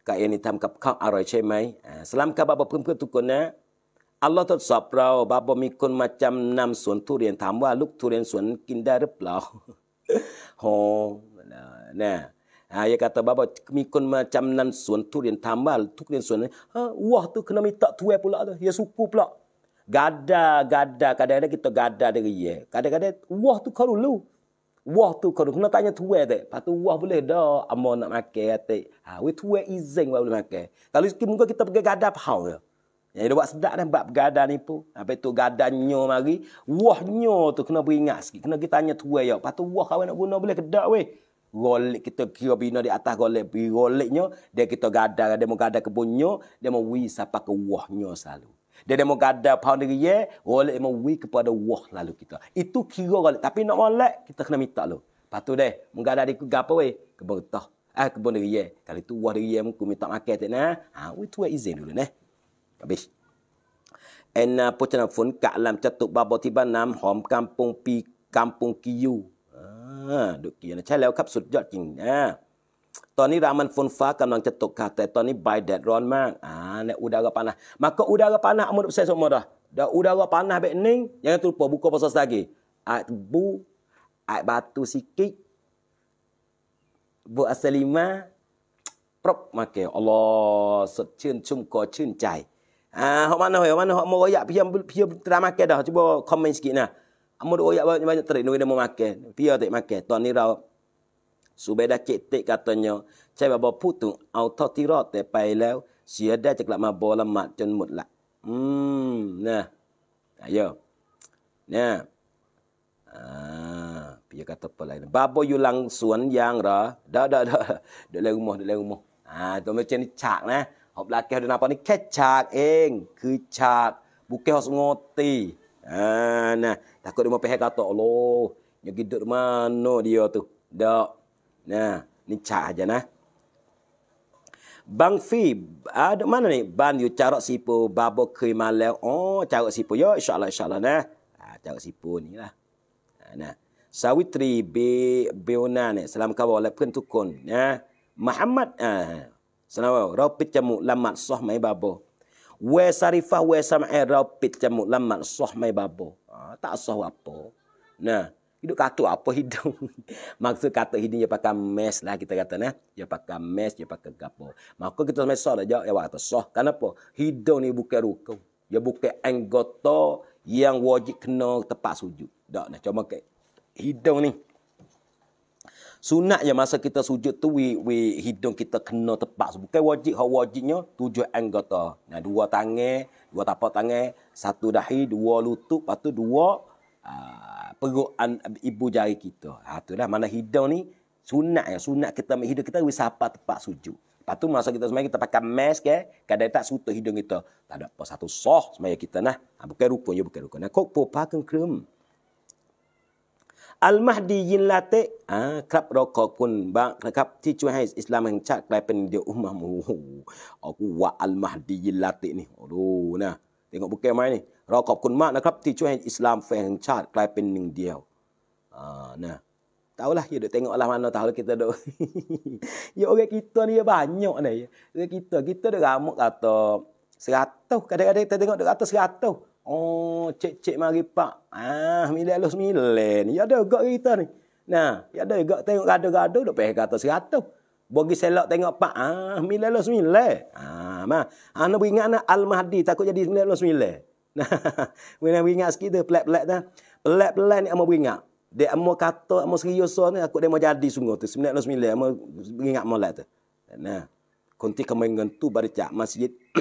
กายนี่ทำกับข้าวอร่อยใช่ไหมสลามครับบาบเพื่อนๆทุกคนนะอัลลอฮ์ทดสอบเราบาบอมีคนมาจำนำสวนทุเรียนถามว่าลูกทุเรียนสวนกินได้หรือเปล่าโหนะอายะกาตบาบอมีคนมาจำนำสวนทุเรียนถามว่าทุเรียนสวนนี้วะตุกนามิตะทุเอปุละเยซูปุปละกาดากาดากาดาเด k a d กิตต i t ด gada d a ยกา e ดกกา n g ว a d a n g wah tu k wah tu kalau kena tanya tua tu, patu wah boleh dah amo nak makan ate. Ha we tua izin wah boleh makan. Kalau sikit muka kita pergi gadap hau ya. Yang dia buat sedap dan bab gada ni pun. Apa tu gadan nyo mari, wah nyo tu kena beringat sikit. Kena kita tanya tua ya. Patu wah kau nak guna boleh kedak we. Golek kita kira bina di atas golik bi goleknya dia kita gada dia mau gada kebunnya dia mau wi sapa ke wahnya selalu. Dia demo gada pau negeri ye, wala emo wi kepada wah lalu kita. Itu kira wala. Tapi nak molek, kita kena minta lo. Patu deh, mungkin ada di apa weh? Kebun getah. Eh, ah, kebun negeri ye. Kalau tu wah negeri ye, mungkin minta makan tak nak. Haa, ah, weh tu izin dulu ne. Habis. En uh, ah, pocana fun kak lam catuk babo tiba nam hom kampung pi kampung kiyu. Haa, duk kiyu na calew kap sudjot king. Haa. ตอนนี้รามันฝนฟ้ากําลังจะตกค่ะแต่ตอนนี้ใบแดดร้อนมากอ่าในอุดาก็ปานะมาก็อุดาก็ปานะอมุดเซสมดะดาอุดาก็ปานะเบนิงยังตุปบุกบสสากิอาบุอาบาตุสิกิบุอัสลิมาปรบมาเกอัลลอฮ์สดชื่นชุ่มกอชื่นใจอ่าเฮามันเฮามันเฮามอยะพี่ยมพี่ยมตรามาเกดาจิบคอมเมนต์สกินะอมุดโอยะว่ามันจะตรินุยเดมมาเกพี่ยอเตมาเกตอนนี้เราสุเบดาเจติกาตโยใช่บบพูดถึงเอาเท่าที่รอดแต่ไปแล้วเสียได้จะกลับมาบอละหมาดจนหมดละอืมนะอายเนะอ่าพี่กะตบอะไรบาบอยู่หลังสวนยางเหรอเด้อเด้อเด้อเดี๋ยวเร็วมอเดี๋ยวเร็วมออ่าตัวไม่เจนี่ฉากนะหอบลาแก้วเดนาปอนนี่แค่ฉากเองคือฉากบุกเกลสงอตีอ่านะถ้าเกิดมาไปให้กะตโลยังกินดุมาโนเดียวตุเด้อ Nah, ya, ni cah aja nah. Bang Fi, ada ah, mana ni? Ban yu carok sipo babo kui malam. Oh, carok sipu. Ya, insyaAllah, insyaAllah. Nah. Ha, carok sipo ni lah. Ah, nah. Sawitri B. Beona ni. Salam kawal oleh pentukun. Nah. Muhammad. Ah. Ha. Salam kawal. Rau pecamu lamat soh mai babo. We sarifah we sama. rau jamu lamat soh mai babo. Ha, tak soh apa. Nah. Hidup katuk apa hidung? Maksud kata hidung dia pakai mes lah kita kata nah. Dia pakai mes, dia pakai gapo. Maka kita sampai soh dah jawab ya kata soh. Kenapa? Hidung ni bukan rukun. Dia bukan anggota yang wajib kena tepat sujud. Dak nak? Cuma ke hidung ni Sunat yang masa kita sujud tu we, we hidung kita kena tepat. Bukan wajib, hak wajibnya tujuh anggota. Nah, dua tangan, dua tapak tangan, satu dahi, dua lutut, patu dua ah, perut ibu jari kita. Ha itulah mana hidung ni sunat ya sunat kita hidung kita wis apa tepat sujud. Lepas tu masa kita semai kita pakai mask ke, ya. kadang tak sutut hidung kita. Tak ada apa satu soh semai kita nah. Ha, bukan rukun ya bukan rukun. Nah, kok popa kan krem. Al Mahdi yin late ha, kap rokok pun bang kap ticu hai Islam yang cak kelapen dia umah mu. Aku wa Al Mahdi yin late ni. Aduh nah. Tengok bukan main ni. เราขอบคุณมากนะครับที่ช่วยให้อิสลามแฟนชาติกลายเป็นหนึ่งเดียวอ่านะเอาละยูเดี๋ยวเต็งอัลลอฮ์มันเราเอาละกิตเตอร์ดูยูโอเคกิตเตอร์นี่บ้านเนาะไหนกิตเตอร์กิตเตอร์เด็กอามุกอัตโต้สกัดโต้กระเดกกระเดกเต็งอัลลอฮ์เด็กอัตโต้สกัดโต้โอ้เช็คเช็คมาริปะอ่ามิเลลุสมิเลนยูเดี๋ยวก็กิตเตอร์นี่นะยูเดี๋ยวก็เต็งกระเดกกระเดกเด็กเป็กอัตโต้สกัดโต้บอกกิเซลล์เต็งอัลปะอ่ามิเลลุสมิเลอ่ามาอันนั้นวิ่งงานอัลมาฮัดดีทักก็จะดิสมิเลลุสมิเล Wena beringat sikit dia pelat-pelat dah. Pelat-pelat ni amo beringat. Dia amo kata amo serius so ni aku dia mau jadi sungguh tu 99 amo beringat molat tu. Nah. Kunti kemengen tu baricak masjid.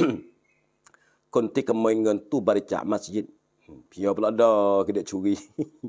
Kunti kemengen tu baricak masjid. Pia pula dah kedek curi.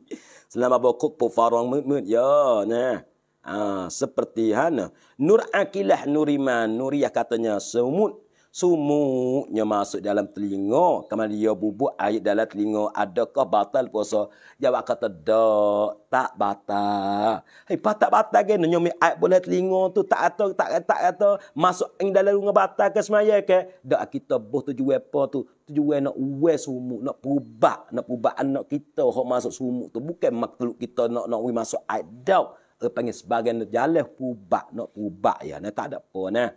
Selama bokok po farang mut ya nah. Ah seperti hana nur akilah nuriman nuriyah katanya semut sumuknya masuk dalam telinga kemudian dia bubuh air dalam telinga adakah batal puasa jawab kata dak tak batal hei hey, tak batal ke nyomi air boleh telinga tu tak kata tak kata tak kata masuk ing dalam rumah batal ke semaya ke dak kita buh tu jual apa tu tujuan nak uwe sumuk nak pubak nak pubak anak kita hok masuk sumuk tu bukan makhluk kita nak nak we masuk air dak panggil sebagian jalan pubak nak pubak ya nah tak ada apa nah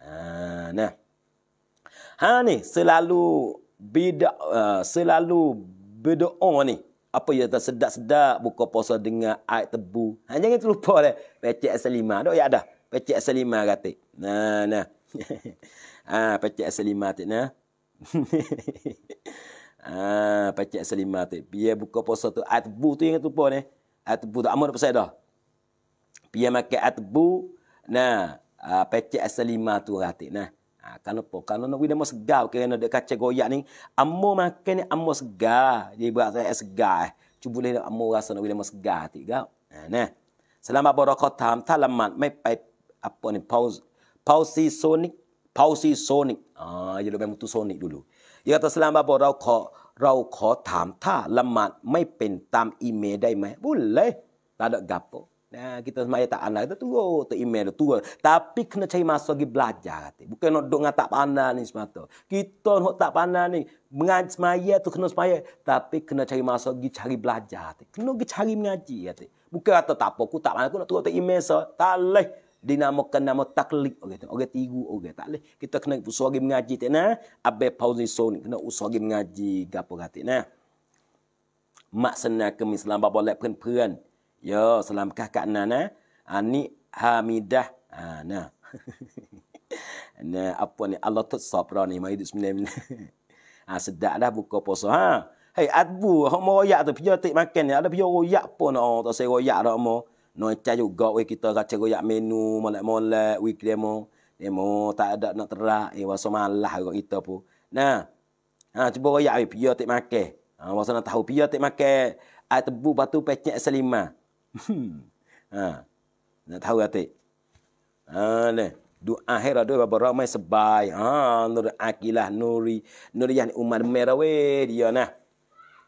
ha nah Ha ni selalu bida uh, selalu berdoa ni. Apa yang ya sedap sedap buka puasa dengan air tebu. Ha jangan terlupa dah. Pecik selima dok ya ada. Pecik selima kata. Nah nah. ha pecik selima tik nah. ha pecik selima tik. Biar buka puasa tu air tebu tu yang terlupa ni. Air tebu tak amur pasal dah. Biar makan air tebu. Nah, uh, ha, pecik selima tu ratik nah. k a n o po k a n o no wide mos ga ke no de kache go yani a m o ma kene a m o s ga y i ba es ga chubule ammo ga so no wide mos ga ti ga ne salama boroko tam talaman may p a อ apo ni pause pause sonic pause sonic ah าอย่าลืมไปม sonic ดูดูยาต a สลา a ม a บอกเราขอเราขอถามถ้าละหมาดไม่เป็นตามอีเมลได้ไหมบุญเลยตาดับกับ Nah, eh, kita semaya tak anak, kita tunggu, oh, tu email tu. Tapi kena cari masa lagi belajar. Kata. Bukan nak duduk dengan tak panah ni semata. Kita nak tak panah ni. Mengaji semaya tu kena semaya. Tapi kena cari masa lagi cari belajar. Kata. Kena pergi cari mengaji. Kata. Bukan kata tak apa, aku tak panah, aku nak tunggu tu email. So. Tak boleh dinamakan nama taklik orang okay, okay, tigu orang okay, tak leh kita kena usah lagi mengaji tak nah abe pause ni kena usah lagi mengaji gapo kata nah mak senang ke Islam boleh lepkan peran Yo, ya, salam kakak Nana. Eh. Ani ah, Hamidah. Ha, nah. Ne apa ni Allah tu sabra ni mai hidup sembilan minit. Ha ah, sedak buka puasa ha. Hai adbu hok mau royak tu pia tik makan ni ada pia royak pun no oh, tak saya royak dak mo. No cha juga we kita kata royak menu molek-molek we kremo. Demo tak ada nak terak eh waso malah kok kita pun. Nah. Ha cuba royak we pia tik makan. Ha waso nak tahu pia tik makan. Ai tebu batu pecek selimah. Hmm. ha. Nak tahu Atik? Ha, ni. do akhir ada lah, berapa ramai sebaik. Ha, Nur Akilah Nuri. Nuriyah yang umat merah dia nah.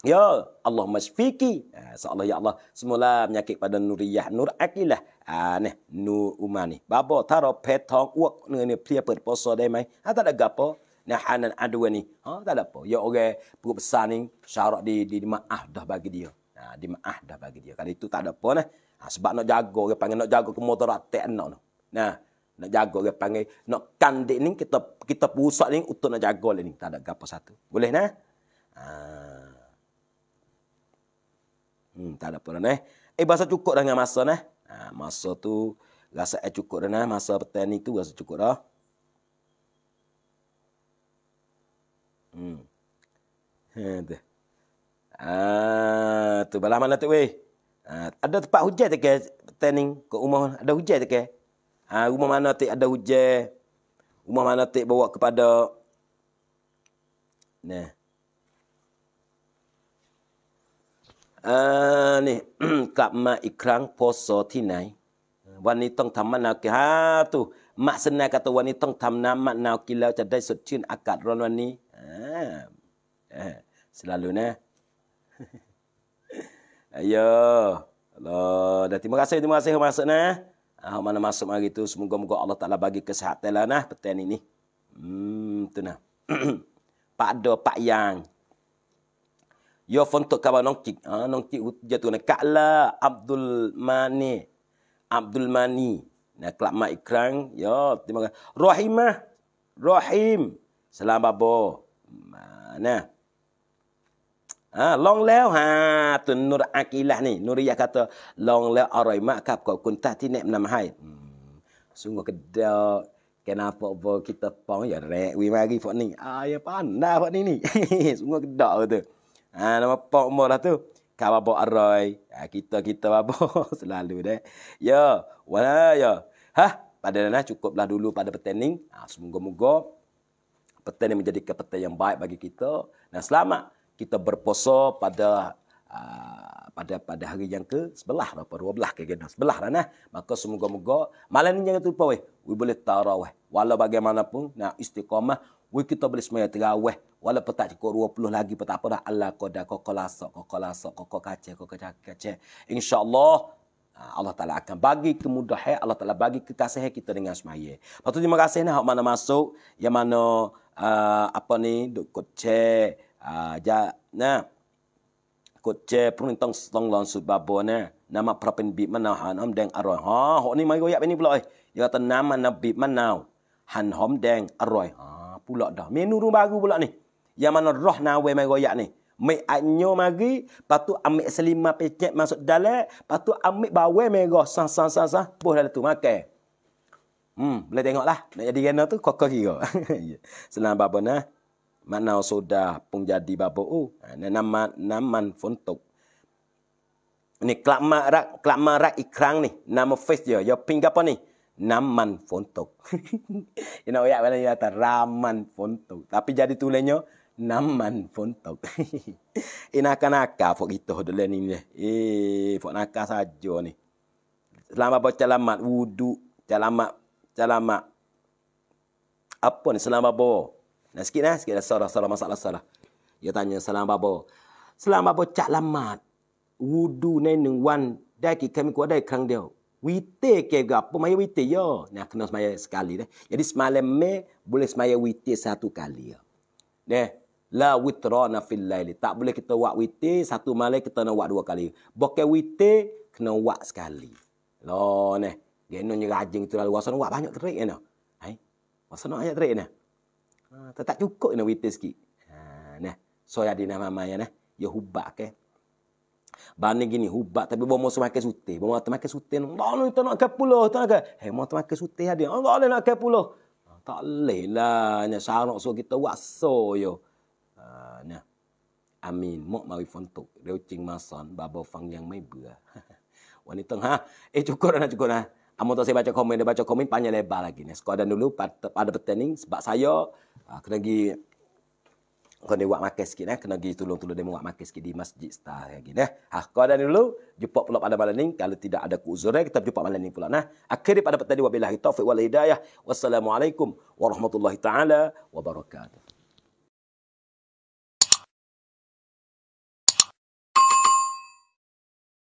Ya Allah masfiki. Ha, Seolah ya Allah. Semula menyakit pada Nuriyah Nur Akilah. Ha, ni. Nur Umar ni. Bapa taruh petong uak ni. ni pria berposa dia main. Ha, tak ada gapo. Nah, hanan adua ni. Ha, tak ada apa. Ya, orang okay. besar ni syarat di, di maaf dah bagi dia maaf ah, dah bagi dia. Kalau itu tak ada apa nah. Eh. Ha, sebab nak jaga dia panggil nak jaga kemudarat anak tu. Nah, nak jaga dia panggil nak kandik ni kita kita pusat ni untuk nak jaga ni tak ada gapa satu. Boleh nah? Ha. Hmm, tak ada pula nah. Eh bahasa eh, cukup dah dengan masa nah. Ha, masa tu rasa eh cukup dah nah, masa petang tu rasa cukup dah. Hmm. Hmm. Ah, tu belah mana tu weh? Ah, ada tempat hujan tak ke? Tanning ke rumah ada hujan tak ke? Ah, rumah mana tak ada hujan? Rumah mana tak bawa kepada Nah. Ah, ni kap ma ikrang poso ti nai. Ha, ah, eh, nah. Ayo. Allah, dah terima kasih, terima kasih masuk nah. Eh. Ah, mana masuk hari tu semoga-moga Allah Taala bagi kesihatan lah nah petani ini. Hmm, tu nah. Pak do Pak Yang. Yo fontok kawan nongkik. Ah, nongkik jatuh nak Kala Abdul Mani. Abdul Mani. Nah, kelak mak ikran. Yo, terima kasih. Rahimah. Rahim. Salam babo. Mana? Ha, long ha, mak kap. Kau แล้วฮะตุนนุรอากีละนี่นุริยะคาตอลองแล้วอร่อยมากครับขอบคุณท่าที่แนะนำให้ hmm, sungguh kedal kenapa apa kita pang ya rek wi mari fok ni ah ya pan dah fok ni ni sungguh kedak tu ah nama pak mo lah tu kalau bo aroi ah, ha, kita kita babo selalu deh ya wala ya ha pada cukup lah dulu pada petening ah semoga-moga petening menjadi kepeten yang baik bagi kita dan selamat kita berpuasa pada ah, pada pada hari yang ke sebelah apa dua belah ke gena sebelah dah nah maka semoga-moga malam ni jangan terlupa weh we boleh tarawih wala bagaimanapun nak istiqamah we kita boleh semaya tarawih wala petak cukup 20 lagi petak, tak apa dah Allah qada qolasa qolasa qok kace qok kace insyaallah ah, Allah Ta'ala akan bagi kemudahan, Allah Ta'ala bagi kekasihan kita dengan semaya. Lepas tu terima kasih nak mana masuk, yang mana uh, apa ni, duk kocek, อย่านะกดเจพรุ่งนี้ต้องต้องลองสุดบาบน่ะน้ำมะพร้าวเป็นบีบมะนาวหั่นหอมแดงอร่อยฮะหอนี่ไหมก็อยากเป็นนี่เลยอยากตั้งน้ำมันบีบมะนาวหั่นหอมแดงอร่อยฮะปุ๋ยละดอเมนูรูปบากูปุ๋ยละนี่ยามันร้อนนาวเวไหมก็อยากนี่ไม่อาญโยมากีปัตุอเมสลิมมาเปเจมาสุดดัลเล่ปัตุอเมบาเวเมโกซังซังซังซังบุหรี่ตุมาเกอืมเลยเด้งก็ละในอดีตเนอะตุกก็กี่ก็สนามบาบนะมันเอาโซดาปุงยาดีบาโบอูนน้ำมันน้ำมันฝนตกนี่กลับมารักกลับมารักอีกครั้งนี่นามาเฟสเยอะยอพิงกับปนี่น้ำมันฝนตกยังเอาอยากเวลาแต่รามันฝนตกแต่พี่จะดีตัวเลยเน้ำมันฝนตกอินากันอากาฝกอิตโตเดลนี่เนี่ยเอฝกนักกาซาจโยนี่หลังมาบอกจะละมัดวูดูจะละมัดจะละมัดอัปปนสลามาบอก Dah sikit dah, sikit dah salah, salah, masalah, salah. Dia tanya, salam babo. Salam babo, cak lamat. Wudu nenen wan, daki kami kuat kang kerang dia. Witi ke apa, maya witi yo. Nah, kena semaya sekali dah. Jadi semalam me, boleh semaya witi satu kali ya. Nah, la witrona fil laili. Tak boleh kita buat witi, satu malam kita nak buat dua kali. Bukan witi, kena buat sekali. Lo nah. Dia nak rajin itu lalu. Wasa nak buat banyak terik, ya. Hai? Wasa banyak terik, ya. Ha, tak cukup nak witness sikit. Ha, nah. So, ada nama mamai ya, nah. Ya hubak ke. Bani gini hubak tapi bawa musuh makan sute. Bawa musuh makan sute. Bawa ni tak nak ke pulau. Tak nak Hei, musuh makan sute ada. Oh, bawa boleh nak ke pulau. Ha, tak boleh lah. Ini syarat so kita waso yo. Ha, nah. Amin. Mok mawi fontok. Reucing masan. Babau fang yang mai buah. Wanita ha. Eh, cukup dah nak cukup Amun tu saya baca komen, dia baca komen panjang lebar lagi. Nah, Sekolah dan dulu pada pertanding sebab saya uh, kena pergi kena buat makan sikit. Eh. Kena pergi tolong-tolong dia buat makan sikit di Masjid Star lagi. Nah, Ha, sekolah dan dulu, jumpa pula pada malam ni. Kalau tidak ada keuzuran, eh, kita jumpa malam ni pula. Nah. Akhirnya pada pertanding, wabillahi taufiq wal hidayah. Wassalamualaikum warahmatullahi ta'ala wabarakatuh.